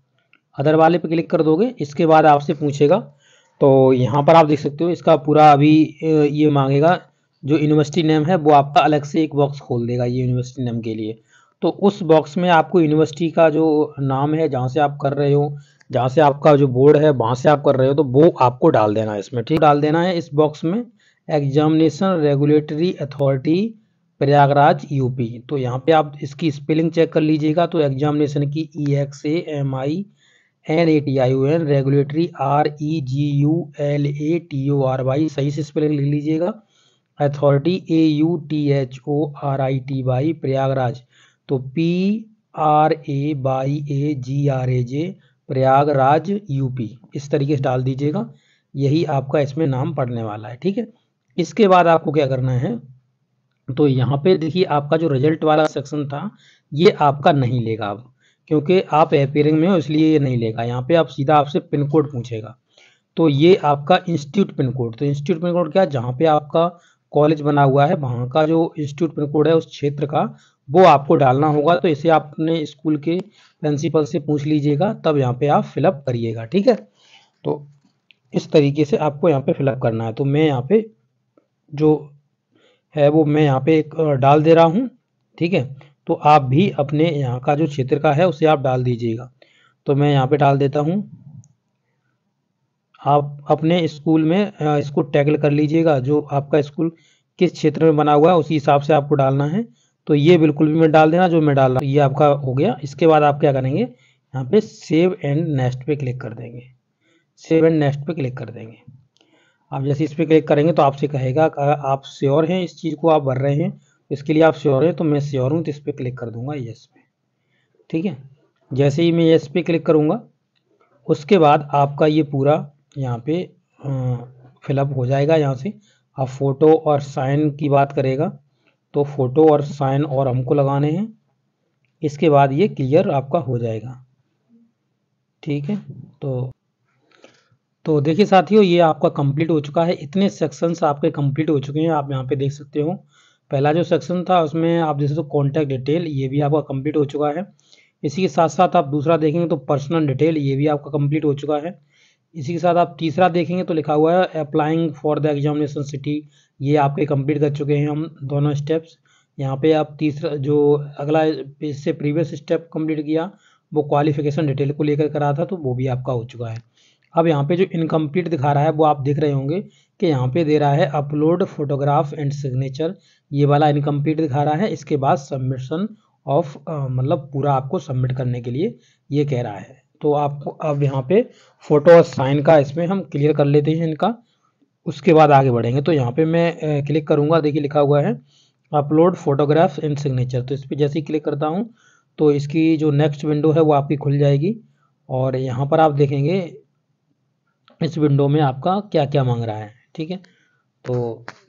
अदर वाले पे क्लिक कर दोगे इसके बाद आपसे पूछेगा तो यहाँ पर आप देख सकते हो इसका पूरा अभी ये मांगेगा जो यूनिवर्सिटी नेम है वो आपका अलग से एक बॉक्स खोल देगा ये यूनिवर्सिटी नेम के लिए तो उस बॉक्स में आपको यूनिवर्सिटी का जो नाम है जहाँ से आप कर रहे हो जहाँ से आपका जो बोर्ड है वहाँ से आप कर रहे हो तो वो आपको डाल देना है इसमें ठीक डाल देना है इस बॉक्स में examination regulatory authority Prayagraj UP तो यहाँ पे आप इसकी स्पेलिंग चेक कर लीजिएगा तो एग्जामिनेशन की E X A M I N A T I O N regulatory R E G U L A T O R Y सही से स्पेलिंग लिख लीजिएगा authority A U T H O R I T Y Prayagraj तो P R A Y A G R A J Prayagraj UP इस तरीके से डाल दीजिएगा यही आपका इसमें नाम पढ़ने वाला है ठीक है इसके बाद आपको क्या करना है तो यहाँ पे देखिए आपका जो रिजल्ट वाला सेक्शन था ये आपका नहीं लेगा अब क्योंकि आप अपेयरिंग में हो इसलिए ये नहीं लेगा यहाँ पे आप सीधा आपसे पिन कोड पूछेगा तो ये आपका इंस्टीट्यूट पिन कोड तो इंस्टीट्यूट पिन कोड क्या जहाँ पे आपका कॉलेज बना हुआ है वहाँ का जो इंस्टीट्यूट पिन कोड है उस क्षेत्र का वो आपको डालना होगा तो इसे आप अपने स्कूल के प्रिंसिपल से पूछ लीजिएगा तब यहाँ पे आप फिलअप करिएगा ठीक है तो इस तरीके से आपको यहाँ पे फिलअप करना है तो मैं यहाँ पे जो है वो मैं यहाँ पे एक डाल दे रहा हूँ ठीक है तो आप भी अपने यहाँ का जो क्षेत्र का है उसे आप डाल दीजिएगा तो मैं यहाँ पे डाल देता हूँ आप अपने स्कूल में इसको टैगल कर लीजिएगा जो आपका स्कूल किस क्षेत्र में बना हुआ है उसी हिसाब से आपको डालना है तो ये बिल्कुल भी मैं डाल देना जो मैं डाल रहा ये आपका हो गया इसके बाद आप क्या करेंगे यहाँ पे सेव एंड नेक्स्ट पे क्लिक कर देंगे सेव एंड नेक्स्ट पे क्लिक कर देंगे आप जैसे इस पर क्लिक करेंगे तो आपसे कहेगा आप श्योर हैं इस चीज़ को आप भर रहे हैं इसके लिए आप श्योर हैं तो मैं श्योर हूँ तो इस पर क्लिक कर दूंगा यस पे ठीक है जैसे ही मैं यस पे क्लिक करूँगा उसके बाद आपका ये पूरा यहाँ पे फिलअप हो जाएगा यहाँ से अब फ़ोटो और साइन की बात करेगा तो फ़ोटो और साइन और हमको लगाने हैं इसके बाद ये क्लियर आपका हो जाएगा ठीक है तो तो देखिए साथियों ये आपका कंप्लीट हो चुका है इतने सेक्शंस आपके कंप्लीट हो चुके हैं आप यहाँ पे देख सकते हो पहला जो सेक्शन था उसमें आप जैसे तो कॉन्टैक्ट डिटेल ये भी आपका कंप्लीट हो चुका है इसी के साथ साथ आप दूसरा देखेंगे तो पर्सनल डिटेल ये भी आपका कंप्लीट हो चुका है इसी के साथ आप तीसरा देखेंगे तो लिखा हुआ है applying for the examination city ये आपके कंप्लीट कर चुके हैं हम दोनों स्टेप्स यहाँ पे आप तीसरा जो अगला इससे प्रीवियस स्टेप कंप्लीट किया वो क्वालिफिकेशन डिटेल को लेकर करा था तो वो भी आपका हो चुका है अब यहाँ पे जो इनकम्प्लीट दिखा रहा है वो आप देख रहे होंगे कि यहाँ पे दे रहा है अपलोड फोटोग्राफ एंड सिग्नेचर ये वाला इनकम्प्लीट दिखा रहा है इसके बाद सबमिशन ऑफ मतलब पूरा आपको सबमिट करने के लिए ये कह रहा है तो आपको अब यहाँ पे फोटो और साइन का इसमें हम क्लियर कर लेते हैं इनका उसके बाद आगे बढ़ेंगे तो यहाँ पे मैं क्लिक करूँगा देखिए लिखा हुआ है अपलोड फोटोग्राफ्स इन सिग्नेचर तो इस पर जैसे ही क्लिक करता हूँ तो इसकी जो नेक्स्ट विंडो है वो आपकी खुल जाएगी और यहाँ पर आप देखेंगे इस विंडो में आपका क्या क्या मांग रहा है ठीक है तो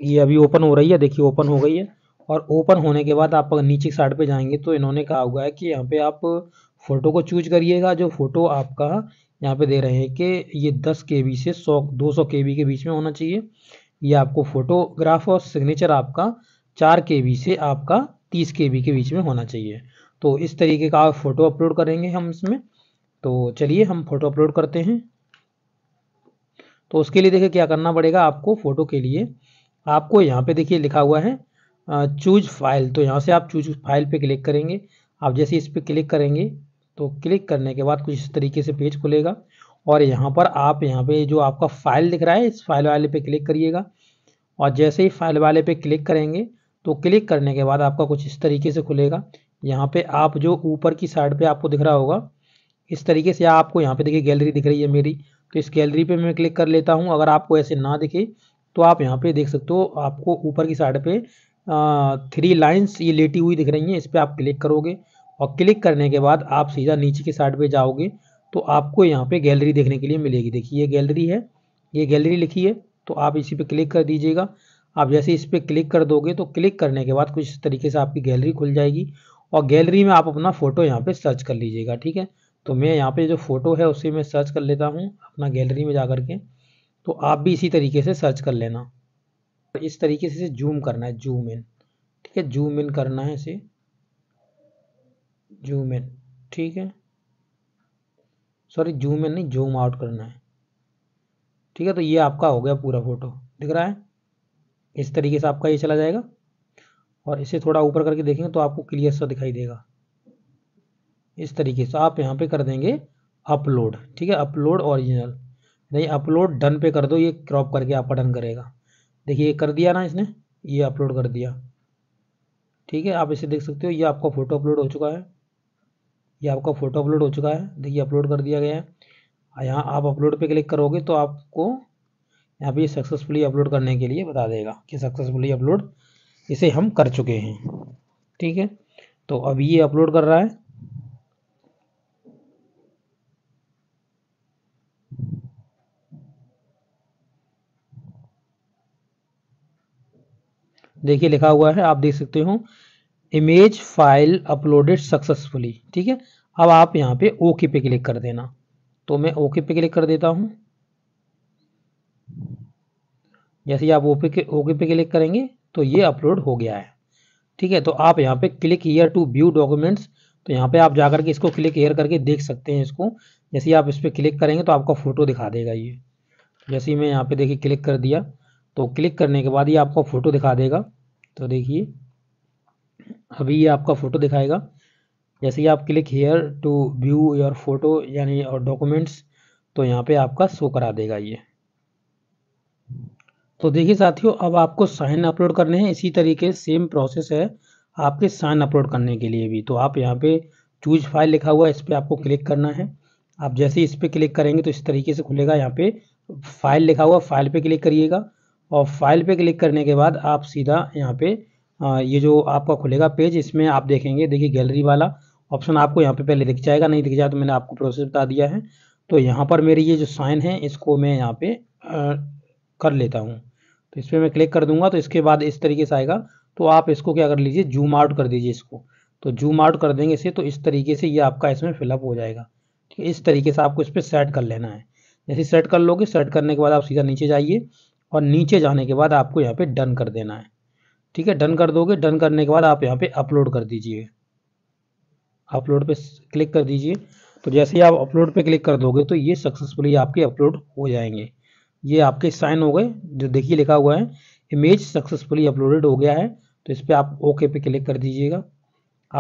ये अभी ओपन हो रही है देखिए ओपन हो गई है और ओपन होने के बाद आप नीचे साइड पे जाएंगे तो इन्होंने कहा हुआ है कि यहाँ पे आप फ़ोटो को चूज करिएगा जो फ़ोटो आपका यहाँ पे दे रहे हैं कि ये 10 के बी से 100 200 के बी के बीच में होना चाहिए ये आपको फोटोग्राफ और सिग्नेचर आपका चार के बी से आपका तीस के बी के बीच में होना चाहिए तो इस तरीके का आप फ़ोटो अपलोड करेंगे हम इसमें तो चलिए हम फ़ोटो अपलोड करते हैं तो उसके लिए देखिए क्या करना पड़ेगा आपको फ़ोटो के लिए आपको यहाँ पे देखिए लिखा हुआ है चूज फाइल तो यहाँ से आप चूज फाइल पे क्लिक करेंगे आप जैसे इस पर क्लिक करेंगे तो क्लिक करने के बाद कुछ इस तरीके से पेज खुलेगा और यहाँ पर आप यहाँ पे जो आपका फाइल दिख रहा है इस फाइल वाले पे क्लिक करिएगा और जैसे ही फाइल वाले पे क्लिक करेंगे तो क्लिक करने के बाद आपका कुछ इस तरीके से खुलेगा यहाँ पे आप जो ऊपर की साइड पे आपको दिख रहा होगा इस तरीके से आपको यहाँ पे देखिए गैलरी दिख रही है मेरी तो इस गैलरी पर मैं क्लिक कर लेता हूँ अगर आपको ऐसे ना दिखे तो आप यहाँ पे देख सकते हो आपको ऊपर की साइड पर थ्री लाइन्स ये लेटी हुई दिख रही हैं इस पर आप क्लिक करोगे और क्लिक करने के बाद आप सीधा नीचे की साइड पे जाओगे तो आपको यहाँ पे गैलरी देखने के लिए मिलेगी देखिए ये गैलरी है ये गैलरी लिखी है तो आप इसी पे क्लिक कर दीजिएगा आप जैसे इस पर क्लिक कर दोगे तो क्लिक करने के बाद कुछ तरीके से आपकी गैलरी खुल जाएगी और गैलरी में आप अपना फ़ोटो यहाँ पर सर्च कर लीजिएगा ठीक है तो मैं यहाँ पर जो फ़ोटो है उसे मैं सर्च कर लेता हूँ अपना गैलरी में जा कर के तो आप भी इसी तरीके से सर्च कर लेना इस तरीके से जूम करना है जूम इन ठीक है जूम इन करना है इसे जूम इन ठीक है सॉरी जूम इन नहीं जूम आउट करना है ठीक है तो ये आपका हो गया पूरा फोटो दिख रहा है इस तरीके से आपका ये चला जाएगा और इसे थोड़ा ऊपर करके देखेंगे तो आपको क्लियर सा दिखाई देगा इस तरीके से आप यहाँ पे कर देंगे अपलोड ठीक है अपलोड ओरिजिनल नहीं अपलोड डन पे कर दो ये क्रॉप करके आपका डन करेगा देखिए ये कर दिया ना इसने ये अपलोड कर दिया ठीक है आप इसे देख सकते हो ये आपका फ़ोटो अपलोड हो चुका है ये आपका फ़ोटो अपलोड हो चुका है देखिए अपलोड कर दिया गया है यहाँ आप अपलोड पे क्लिक करोगे तो आपको यहाँ पे सक्सेसफुली अपलोड करने के लिए बता देगा कि सक्सेसफुली अपलोड इसे हम कर चुके हैं ठीक है तो अब ये अपलोड कर रहा है देखिए लिखा हुआ है आप देख सकते हो इमेज फाइल अपलोडेड सक्सेसफुली ठीक है अब आप यहाँ पे ओके पे क्लिक कर देना तो मैं ओके पे क्लिक कर देता हूँ जैसे आप ओके के ओके पे क्लिक करेंगे तो ये अपलोड हो गया है ठीक है तो आप यहाँ पे click here to view documents तो यहाँ पे आप जाकर के इसको क्लिक हेयर करके देख सकते हैं इसको जैसे आप इस पर क्लिक करेंगे तो आपका फ़ोटो दिखा देगा ये जैसे ही मैं यहाँ पे देखिए क्लिक कर दिया तो क्लिक करने के बाद ये आपका फ़ोटो दिखा देगा तो देखिए अभी ये आपका फ़ोटो दिखाएगा जैसे ही आप click here to view your photo यानी और डॉक्यूमेंट्स तो यहाँ पे आपका शो करा देगा ये तो देखिए साथियों अब आपको साइन अपलोड करने हैं इसी तरीके सेम प्रोसेस है आपके साइन अपलोड करने के लिए भी तो आप यहाँ पे चूज फाइल लिखा हुआ है इस पर आपको क्लिक करना है आप जैसे ही इस पर क्लिक करेंगे तो इस तरीके से खुलेगा यहाँ पे फाइल लिखा हुआ फाइल पे क्लिक करिएगा और फाइल पे क्लिक करने के बाद आप सीधा यहाँ पे ये जो आपका खुलेगा पेज इसमें आप देखेंगे देखिए गैलरी वाला ऑप्शन आपको यहाँ पे पहले दिख जाएगा नहीं दिख जाएगा तो मैंने आपको प्रोसेस बता दिया है तो यहाँ पर मेरी ये जो साइन है इसको मैं यहाँ पे आ, कर लेता हूँ तो इस पर मैं क्लिक कर दूंगा तो इसके बाद इस तरीके से आएगा तो आप इसको क्या कर लीजिए जूम आउट कर दीजिए इसको तो जूम आउट कर देंगे इसे तो इस तरीके से ये आपका इसमें फिलअप हो जाएगा ठीक है इस तरीके से आपको इस पर सेट कर लेना है जैसे सेट कर लोगे सेट करने के बाद आप सीधा नीचे जाइए और नीचे जाने के बाद आपको यहाँ पे डन कर देना है ठीक है डन कर दोगे डन करने के बाद आप यहाँ पे अपलोड कर दीजिए अपलोड पे क्लिक कर दीजिए तो जैसे ही आप अपलोड पे क्लिक कर दोगे तो ये सक्सेसफुली आपके अपलोड हो जाएंगे ये आपके साइन हो गए जो देखिए लिखा हुआ है इमेज सक्सेसफुली अपलोडेड हो गया है तो इस पर आप ओके पे क्लिक कर दीजिएगा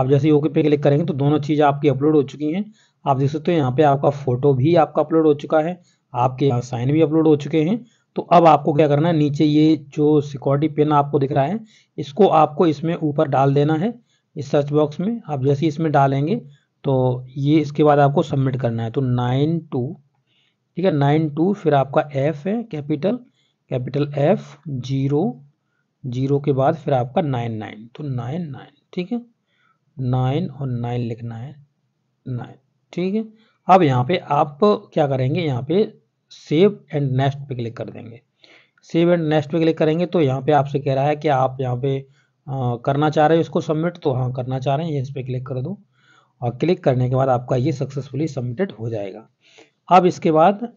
आप जैसे ही ओके पे क्लिक करेंगे तो दोनों चीज़ आपकी अपलोड हो चुकी हैं आप देख सकते हो यहाँ पे आपका फोटो भी आपका अपलोड हो चुका है आपके यहाँ साइन भी अपलोड हो चुके हैं तो अब आपको क्या करना है नीचे ये जो सिक्योरिटी पिन आपको दिख रहा है इसको आपको इसमें ऊपर डाल देना है इस सर्च बॉक्स में आप जैसे इसमें डालेंगे तो ये इसके बाद आपको सबमिट करना है तो नाइन टू ठीक है नाइन टू फिर आपका एफ़ है capital capital F zero zero के बाद फिर आपका नाइन नाइन तो नाइन नाइन ठीक है नाइन और नाइन लिखना है नाइन ठीक है अब यहाँ पे आप क्या करेंगे यहाँ पे सेव एंड नेक्स्ट पे क्लिक कर देंगे सेव एंड नेक्स्ट पे क्लिक करेंगे तो यहाँ पे आपसे कह रहा है कि आप यहाँ पे आ, करना चाह रहे हैं इसको सबमिट तो हाँ करना चाह रहे हैं इस पर क्लिक कर दो और क्लिक करने के बाद आपका ये सक्सेसफुली सबमिटेड हो जाएगा अब इसके बाद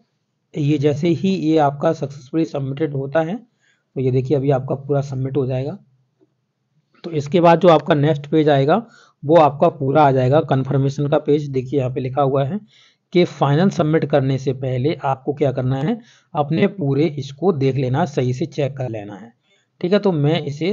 ये जैसे ही ये आपका सक्सेसफुली सबमिटेड होता है तो ये देखिए अभी आपका पूरा सबमिट हो जाएगा तो इसके बाद जो आपका नेक्स्ट पेज आएगा वो आपका पूरा आ जाएगा कन्फर्मेशन का पेज देखिए यहाँ पे लिखा हुआ है के फाइनल सबमिट करने से पहले आपको क्या करना है अपने पूरे इसको देख लेना सही से चेक कर लेना है ठीक है तो मैं इसे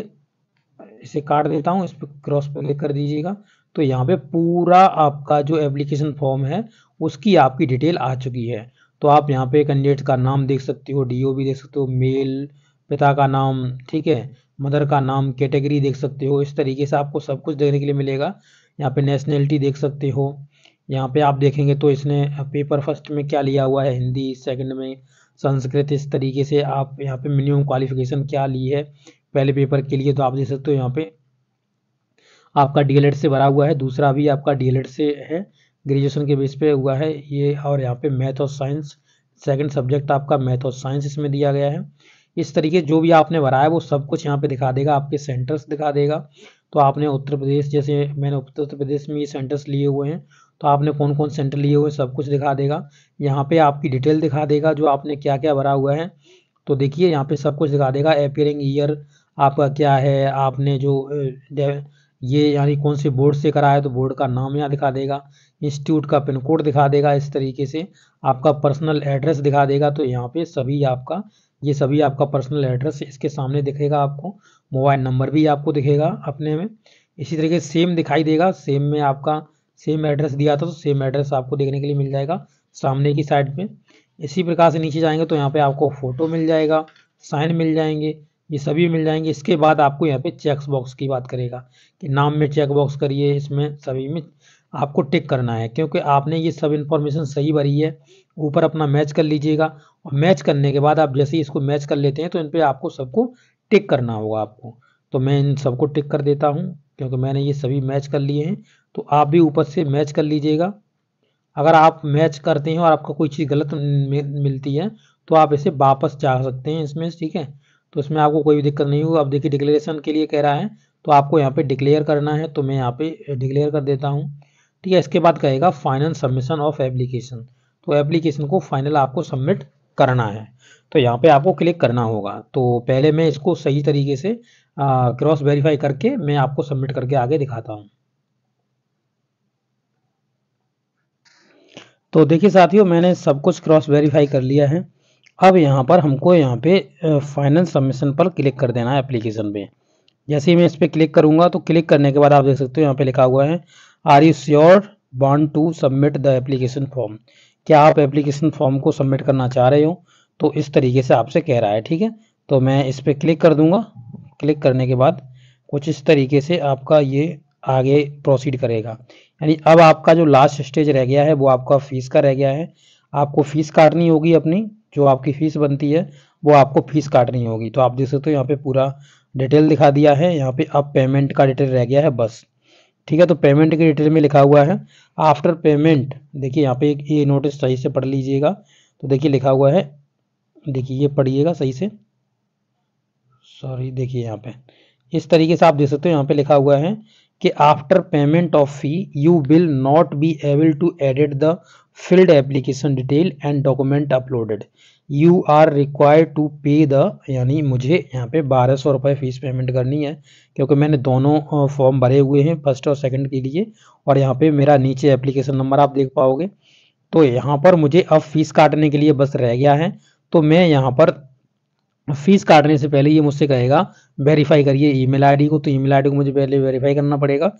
इसे काट देता हूँ इस पर क्रॉस पर कर दीजिएगा तो यहाँ पे पूरा आपका जो एप्लीकेशन फॉर्म है उसकी आपकी डिटेल आ चुकी है तो आप यहाँ पे कैंडिडेट का नाम देख सकते हो डी भी देख सकते हो मेल पिता का नाम ठीक है मदर का नाम कैटेगरी देख सकते हो इस तरीके से आपको सब कुछ देखने के लिए मिलेगा यहाँ पे नेशनैलिटी देख सकते हो यहाँ पे आप देखेंगे तो इसने पेपर फर्स्ट में क्या लिया हुआ है हिंदी सेकंड में संस्कृत इस तरीके से आप यहाँ पे मिनिमम क्वालिफिकेशन क्या ली है पहले पेपर के लिए तो आप देख सकते हो यहाँ पे आपका डी से भरा हुआ है दूसरा भी आपका डी से है ग्रेजुएशन के बेस पे हुआ है ये और यहाँ पे मैथ और साइंस सेकंड सब्जेक्ट आपका मैथ और साइंस इसमें दिया गया है इस तरीके जो भी आपने भरा है वो सब कुछ यहाँ पे दिखा देगा आपके सेंटर्स दिखा देगा तो आपने उत्तर प्रदेश जैसे मैंने उत्तर प्रदेश में ये सेंटर्स लिए हुए हैं तो आपने कौन कौन सेंटर लिए हुए सब कुछ दिखा देगा यहाँ पे आपकी डिटेल दिखा देगा जो आपने क्या क्या भरा हुआ है तो देखिए यहाँ पे सब कुछ दिखा देगा अपियरिंग ईयर आपका क्या है आपने जो ये यानी कौन से बोर्ड से करा है तो बोर्ड का नाम यहाँ दिखा देगा इंस्टीट्यूट का पिन कोड दिखा देगा इस तरीके से आपका पर्सनल एड्रेस दिखा देगा तो यहाँ पे सभी आपका ये सभी आपका पर्सनल एड्रेस इसके सामने दिखेगा आपको मोबाइल नंबर भी आपको दिखेगा अपने में इसी तरीके सेम दिखाई देगा सेम में आपका सेम एड्रेस दिया था तो सेम एड्रेस आपको देखने के लिए मिल जाएगा सामने की साइड में इसी प्रकार से नीचे जाएंगे तो यहाँ पे आपको फोटो मिल जाएगा साइन मिल जाएंगे ये सभी मिल जाएंगे इसके बाद आपको यहाँ पे चेक्स बॉक्स की बात करेगा कि नाम में चेक बॉक्स करिए इसमें सभी में आपको टिक करना है क्योंकि आपने ये सब इन्फॉर्मेशन सही भरी है ऊपर अपना मैच कर लीजिएगा और मैच करने के बाद आप जैसे ही इसको मैच कर लेते हैं तो इन पर आपको सबको टिक करना होगा आपको तो मैं इन सबको टिक कर देता हूँ क्योंकि मैंने ये सभी मैच कर लिए हैं तो आप भी ऊपर से मैच कर लीजिएगा अगर आप मैच करते हैं और आपको कोई चीज़ गलत मिलती है तो आप इसे वापस जा सकते हैं इसमें ठीक है तो इसमें आपको कोई भी दिक्कत नहीं होगी अब देखिए डिक्लेरेशन के लिए कह रहा है तो आपको यहाँ पे डिक्लेयर करना है तो मैं यहाँ पे डिक्लेयर कर देता हूँ ठीक है इसके बाद कहेगा फाइनल सबमिशन ऑफ एप्लीकेशन तो एप्लीकेशन को फाइनल आपको सबमिट करना है तो यहाँ पे आपको क्लिक करना होगा तो पहले मैं इसको सही तरीके से क्रॉस वेरीफाई करके मैं आपको सबमिट करके आगे दिखाता हूँ तो देखिए साथियों मैंने सब कुछ क्रॉस वेरीफाई कर लिया है अब यहाँ पर हमको यहाँ पे फाइनल सबमिशन पर क्लिक कर देना है एप्लीकेशन पे जैसे ही मैं इस पर क्लिक करूँगा तो क्लिक करने के बाद आप देख सकते हो यहाँ पे लिखा हुआ है are you sure want to submit the application form क्या आप एप्लीकेशन फॉर्म को सबमिट करना चाह रहे हो तो इस तरीके से आपसे कह रहा है ठीक है तो मैं इस पर क्लिक कर दूँगा क्लिक करने के बाद कुछ इस तरीके से आपका ये आगे प्रोसीड करेगा यानी अब आपका जो लास्ट स्टेज रह गया है वो आपका फीस का रह गया है आपको फीस काटनी होगी अपनी जो आपकी फीस बनती है वो आपको फीस काटनी होगी तो आप देख सकते हो यहाँ पे पूरा डिटेल दिखा दिया है यहाँ पे अब पेमेंट का डिटेल रह गया है बस ठीक है तो पेमेंट की डिटेल में लिखा हुआ है आफ्टर पेमेंट देखिए यहाँ पे ये नोटिस सही से पढ़ लीजिएगा तो देखिए लिखा हुआ है देखिए ये पढ़िएगा सही से सॉरी देखिए यहाँ पे इस तरीके से आप देख सकते हो यहाँ पे लिखा हुआ है कि after payment of fee you will not be able to edit the field application detail and document uploaded you are required to pay the यानी मुझे यहाँ पे बारह सौ रुपये फीस पेमेंट करनी है क्योंकि मैंने दोनों फॉर्म भरे हुए हैं फर्स्ट और सेकंड के लिए और यहाँ पे मेरा नीचे एप्लीकेशन नंबर आप देख पाओगे तो यहाँ पर मुझे अब फीस काटने के लिए बस रह गया है तो मैं यहाँ पर फीस काटने से पहले ये मुझसे कहेगा वेरीफाई करिए ईमेल आईडी को तो ईमेल आईडी को मुझे पहले वेरीफाई करना पड़ेगा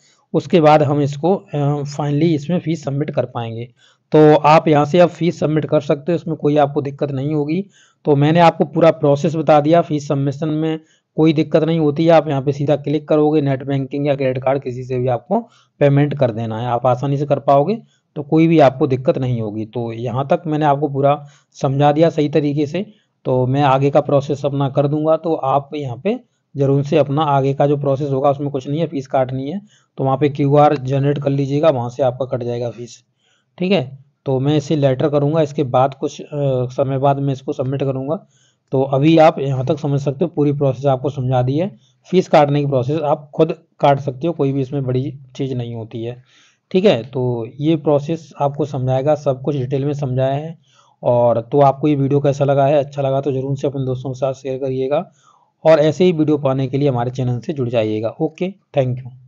उसके बाद हम इसको फाइनली इसमें फ़ीस सबमिट कर पाएंगे तो आप यहाँ से आप फीस सबमिट कर सकते हो इसमें कोई आपको दिक्कत नहीं होगी तो मैंने आपको पूरा प्रोसेस बता दिया फीस सबमिशन में कोई दिक्कत नहीं होती है आप यहाँ पे सीधा क्लिक करोगे नेट बैंकिंग या क्रेडिट कार्ड किसी से भी आपको पेमेंट कर देना है आप आसानी से कर पाओगे तो कोई भी आपको दिक्कत नहीं होगी तो यहाँ तक मैंने आपको पूरा समझा दिया सही तरीके से तो मैं आगे का प्रोसेस अपना कर दूंगा तो आप यहाँ पे जरूर से अपना आगे का जो प्रोसेस होगा उसमें कुछ नहीं है फीस काटनी है तो वहाँ पे क्यू आर जनरेट कर लीजिएगा वहाँ से आपका कट जाएगा फीस ठीक है तो मैं इसे लेटर करूँगा इसके बाद कुछ आ, समय बाद मैं इसको सबमिट करूँगा तो अभी आप यहाँ तक समझ सकते हो पूरी प्रोसेस आपको समझा दी है फीस काटने की प्रोसेस आप खुद काट सकते हो कोई भी इसमें बड़ी चीज़ नहीं होती है ठीक है तो ये प्रोसेस आपको समझाएगा सब कुछ डिटेल में समझाया है और तो आपको ये वीडियो कैसा लगा है अच्छा लगा तो ज़रूर से अपने दोस्तों के साथ शेयर करिएगा और ऐसे ही वीडियो पाने के लिए हमारे चैनल से जुड़ जाइएगा ओके थैंक यू